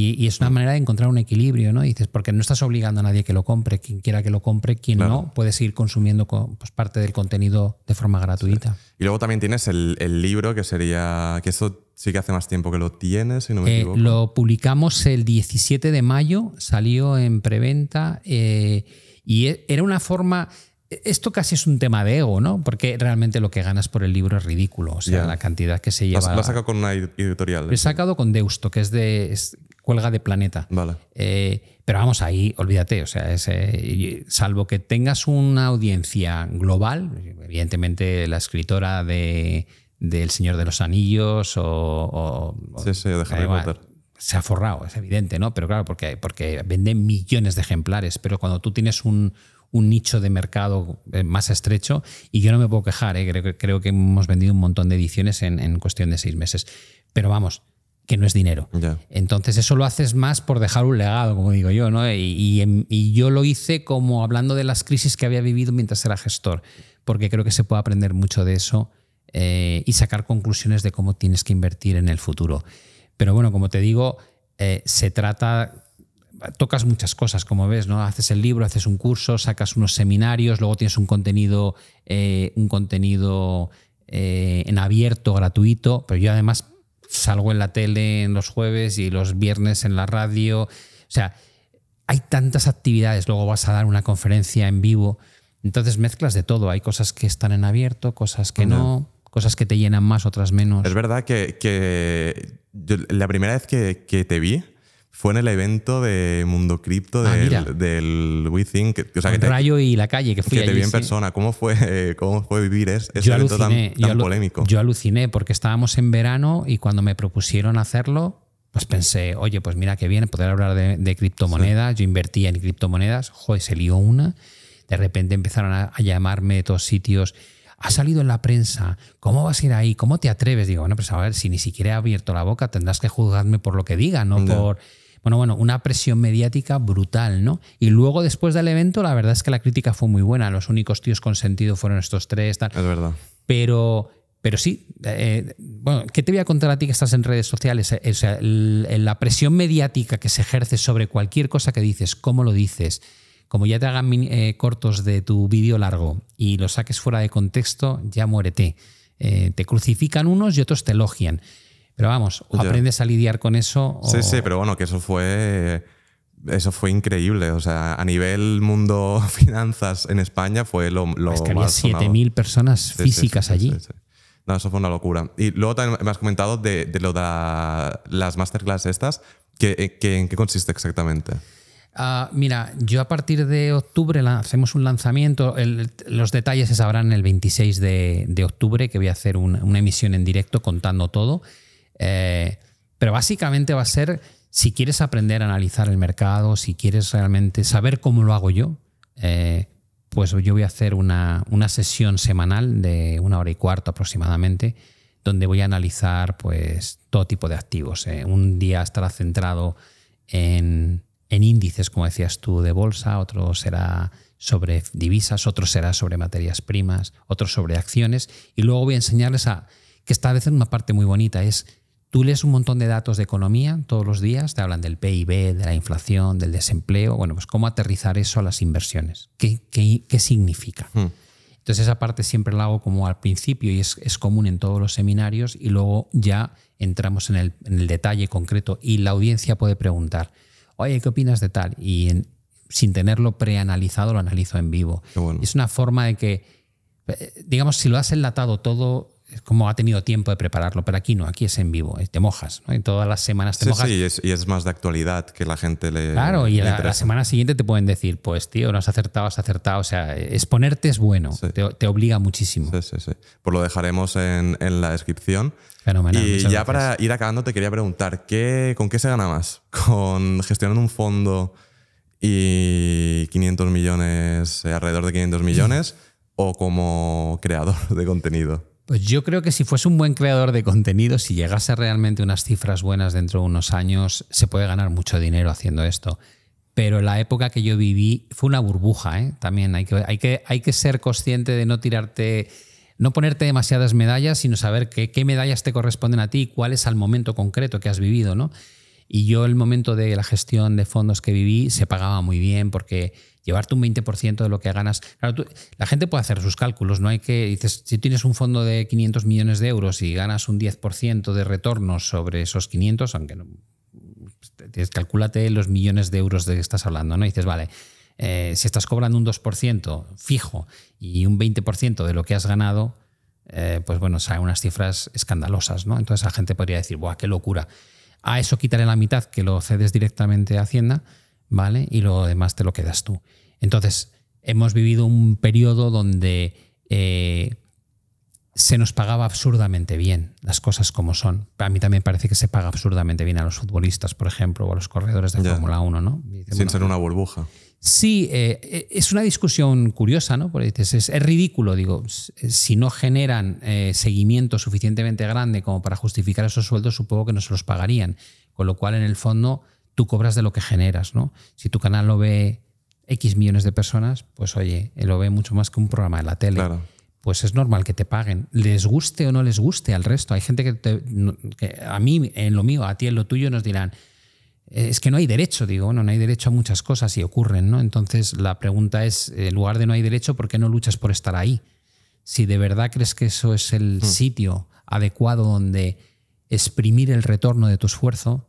Speaker 1: y, es una manera de encontrar un equilibrio, ¿no? dices, porque no estás obligando a nadie que lo compre, quien quiera que lo compre, quien no, puede seguir consumiendo pues, parte del contenido de forma gratuita.
Speaker 2: Y luego también tienes el, libro que sería, que eso sí que hace más tiempo que lo tienes, si no me eh, Lo
Speaker 1: publicamos el 17 de mayo, salió en preventa eh, y e, era una forma esto casi es un tema de ego, ¿no? Porque realmente lo que ganas por el libro es ridículo. O sea, la
Speaker 2: cantidad que se lleva. Lo has sacado con una editorial. Lo he ¿eh?
Speaker 1: sacado con Deusto, que es de. cuelga de planeta. Vale. Eh, pero vamos, ahí, olvídate. O sea, eh, salvo que tengas una audiencia global, evidentemente la escritora de El Señor de los Anillos o. sí, sí, de Harry se ha forrado, es evidente, ¿no? Pero claro, porque, porque venden millones de ejemplares, pero cuando tú tienes un, un nicho de mercado eh, más estrecho y yo no me puedo quejar, eh, creo, creo, que hemos vendido un montón de ediciones en, cuestión de seis meses. Pero vamos, que no es dinero. Entonces eso lo haces más por dejar un legado, como digo yo, ¿no? Y, yo lo hice como hablando de las crisis que había vivido mientras era gestor, porque creo que se puede aprender mucho de eso eh, y sacar conclusiones de cómo tienes que invertir en el futuro. Pero bueno, como te digo, se trata tocas muchas cosas, como ves, ¿no? Haces el libro, haces un curso, sacas unos seminarios, luego tienes un contenido, eh, un contenido eh, en abierto, gratuito, pero yo además salgo en la tele en los jueves y los viernes en la radio. O sea, hay tantas actividades, luego vas a dar una conferencia en vivo. Entonces mezclas de todo. Hay cosas que están en abierto, cosas que no, cosas que te llenan más, otras menos.
Speaker 2: Es verdad que, la primera vez que te vi, fue en el evento de Mundo Cripto ah, del, We Think, o sea, que Rayo y la calle, que fui te vi en persona. ¿Cómo fue, eh, cómo fue vivir ese, evento tan, polémico?
Speaker 1: Yo aluciné porque estábamos en verano y cuando me propusieron hacerlo, pues pensé, oye, pues mira que bien poder hablar de, criptomonedas. Yo invertía en criptomonedas, joder, se lió una. De repente empezaron a, llamarme de todos sitios ha salido en la prensa, ¿cómo vas a ir ahí? ¿Cómo te atreves? Digo, bueno, pues a ver, si ni siquiera he abierto la boca, tendrás que juzgarme por lo que diga, no. por bueno, bueno, una presión mediática brutal, ¿no? Y luego después del evento, la verdad es que la crítica fue muy buena. Los únicos tíos con sentido fueron estos tres. Es verdad. Pero, pero sí, eh, bueno, ¿qué te voy a contar a ti que estás en redes sociales? Eh, o sea, la presión mediática que se ejerce sobre cualquier cosa que dices, cómo lo dices, como ya te hagan eh, cortos de tu vídeo largo y lo saques fuera de contexto, ya muérete. te crucifican unos y otros te elogian. Pero vamos, aprendes a lidiar con eso. Sí, sí,
Speaker 2: pero bueno, que eso fue. Eso fue increíble. O sea, a nivel mundo <laughs> finanzas en España fue lo, lo es que Había 7.000 personas físicas allí. No, eso fue una locura. Y luego también me has comentado de, lo de las masterclass estas. que eh, en qué consiste exactamente?
Speaker 1: Ah, mira, yo a partir de octubre hacemos un lanzamiento. los detalles se sabrán el 26 de, octubre, que voy a hacer una emisión en directo contando todo. Eh, pero básicamente va a ser si quieres aprender a analizar el mercado, si quieres realmente saber cómo lo hago yo, eh, pues yo voy a hacer una, sesión semanal de una hora y cuarto aproximadamente, donde voy a analizar pues, todo tipo de activos. Eh. Un día estará centrado en, en, índices, como decías tú, de bolsa, otro será sobre divisas, otro será sobre materias primas, otro sobre acciones, y luego voy a enseñarles a que esta vez es una parte muy bonita, es Tú lees un montón de datos de economía todos los días, te hablan del PIB, de la inflación, del desempleo. Bueno, pues cómo aterrizar eso a las inversiones. ¿Qué, qué, significa? Hmm. Entonces esa parte siempre la hago como al principio y es, común en todos los seminarios y luego ya entramos en el, detalle concreto y la audiencia puede preguntar, oye, ¿qué opinas de tal? Y sin tenerlo preanalizado lo analizo en vivo. Es una forma de que, eh, digamos, si lo has enlatado todo es como ha tenido tiempo de prepararlo, pero aquí no, aquí es en vivo, eh, te mojas, ¿no?
Speaker 2: todas las semanas te mojas. Sí, y es, más de actualidad que la gente le. Claro, y a la,
Speaker 1: semana siguiente te pueden decir, pues tío, no has acertado, has acertado. O sea, exponerte es bueno, te, obliga muchísimo. Sí, sí,
Speaker 2: sí. Pues lo dejaremos en, la descripción. Fenomenal. Y ya para ir acabando, te quería preguntar, ¿qué, ¿con qué se gana más? <laughs> ¿Con gestionar un fondo y 500 millones, eh, alrededor de 500 millones? <laughs> ¿O como creador de contenido?
Speaker 1: Pues yo creo que si fuese un buen creador de contenido, si llegase realmente unas cifras buenas dentro de unos años, se puede ganar mucho dinero haciendo esto. Pero la época que yo viví fue una burbuja, ¿eh? También hay que, hay, que, hay que ser consciente de no tirarte, no ponerte demasiadas medallas, sino saber qué medallas te corresponden a ti y cuál es al momento concreto que has vivido, ¿no? Y yo el momento de la gestión de fondos que viví se pagaba muy bien porque llevarte un 20% de lo que ganas. la gente puede hacer sus cálculos, no hay que, dices, si tienes un fondo de 500 millones de euros y ganas un 10% de retorno sobre esos 500, aunque no, calcúlate los millones de euros de que estás hablando, ¿no? dices, vale, eh, si estás cobrando un 2% fijo y un 20% de lo que has ganado, eh, pues bueno, salen unas cifras escandalosas, ¿no? Entonces la gente podría decir, ¡buah, qué locura! A eso quitaré la mitad que lo cedes directamente a Hacienda, ¿vale? Y lo demás te lo quedas tú. Entonces, hemos vivido un periodo donde eh, se nos pagaba absurdamente bien las cosas como son. A mí también parece que se paga absurdamente bien a los futbolistas, por ejemplo, o a los corredores de Fórmula 1, ¿no?
Speaker 2: Sin ser una pues burbuja.
Speaker 1: Sí, eh, eh, es una discusión curiosa, ¿no? Porque es, ridículo, digo, si no generan seguimiento suficientemente grande como para justificar esos sueldos, supongo que no se los pagarían. Con lo cual, en el fondo, tú cobras de lo que generas, ¿no? Si tu canal lo ve X millones de personas, pues oye, lo ve mucho más que un programa de la tele. Pues es normal que te paguen. Les guste o no les guste al resto. Hay gente que, a mí, en lo mío, a ti, en lo tuyo, nos dirán, eh, es que no hay derecho, digo, no hay derecho a muchas cosas y ocurren, ¿no? Entonces la pregunta es, en lugar de no hay derecho, ¿por qué no luchas por estar ahí? Si de verdad crees que eso es el mm. sitio adecuado donde exprimir el retorno de tu esfuerzo,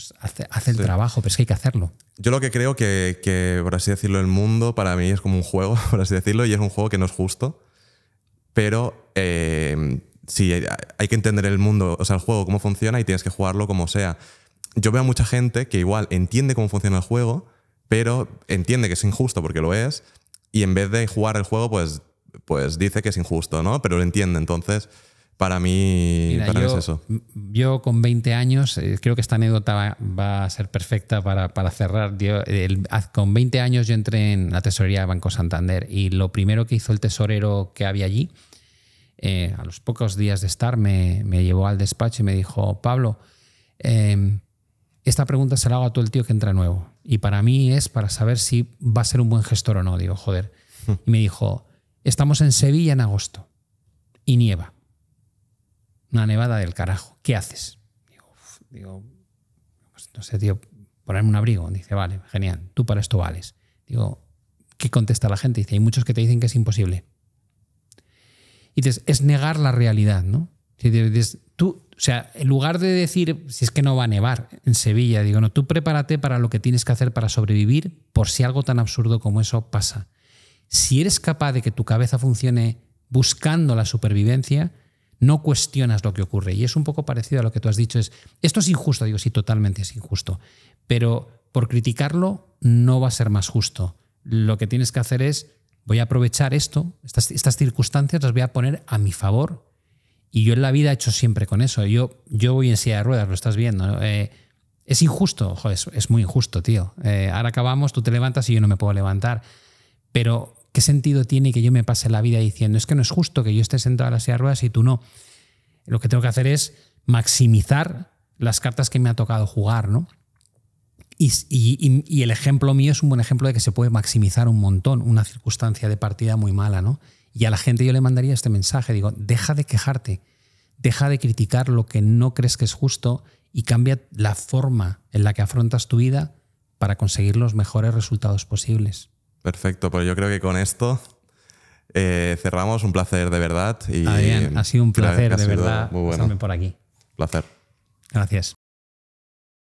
Speaker 1: pues, hace, el trabajo, pero es que hay que hacerlo.
Speaker 2: Yo lo que creo que, que, por así decirlo, el mundo para mí es como un juego, <laughs> por así decirlo, y es un juego que no es justo, pero eh, sí, hay que entender el mundo, o sea, el juego, cómo funciona y tienes que jugarlo como sea. Yo veo a mucha gente que igual entiende cómo funciona el juego, pero entiende que es injusto porque lo es, y en vez de jugar el juego, pues, pues dice que es injusto, ¿no? Pero lo entiende, entonces para mí, yo, es eso.
Speaker 1: Yo con 20 años, eh, creo que esta anécdota va, a ser perfecta para, cerrar. con 20 años yo entré en la tesorería de Banco Santander y lo primero que hizo el tesorero que había allí, eh, a los pocos días de estar, me, llevó al despacho y me dijo, Pablo, em, esta pregunta se la hago a todo el tío que entra nuevo. Y para mí es para saber si va a ser un buen gestor o no. Digo, joder. Hmm. y me dijo, estamos en Sevilla en agosto y nieva una nevada del carajo, ¿qué haces? Digo, digo pues, no sé, tío, ponerme un abrigo. Dice, vale, genial, tú para esto vales. Digo, ¿qué contesta la gente? Dice, hay muchos que te dicen que es imposible. Y dices, es negar la realidad, ¿no? tú, o sea, en lugar de decir, si es que no va a nevar en Sevilla, digo, no, tú prepárate para lo que tienes que hacer para sobrevivir por si algo tan absurdo como eso pasa. Si eres capaz de que tu cabeza funcione buscando la supervivencia, no cuestionas lo que ocurre. Y es un poco parecido a lo que tú has dicho, es, esto es injusto, digo, sí, totalmente es injusto, pero por criticarlo no va a ser más justo. Lo que tienes que hacer es, voy a aprovechar esto, estas, circunstancias las voy a poner a mi favor. Y yo en la vida he hecho siempre con eso. Yo, yo voy en silla de ruedas, lo estás viendo. Eh, es injusto, Joder, es, muy injusto, tío. Eh, ahora acabamos, tú te levantas y yo no me puedo levantar. Pero ¿qué sentido tiene que yo me pase la vida diciendo, es que no es justo que yo esté sentado a las silla ruedas y tú no? Lo que tengo que hacer es maximizar las cartas que me ha tocado jugar, ¿no? Y, y, el ejemplo mío es un buen ejemplo de que se puede maximizar un montón una circunstancia de partida muy mala, ¿no? Y a la gente yo le mandaría este mensaje, digo, deja de quejarte, deja de criticar lo que no crees que es justo y cambia la forma en la que afrontas tu vida para conseguir los mejores resultados posibles.
Speaker 2: Perfecto, pues yo creo que con esto eh, cerramos. Un placer de verdad. Y Adrián, ha sido un placer de verdad muy por aquí. Placer. Gracias.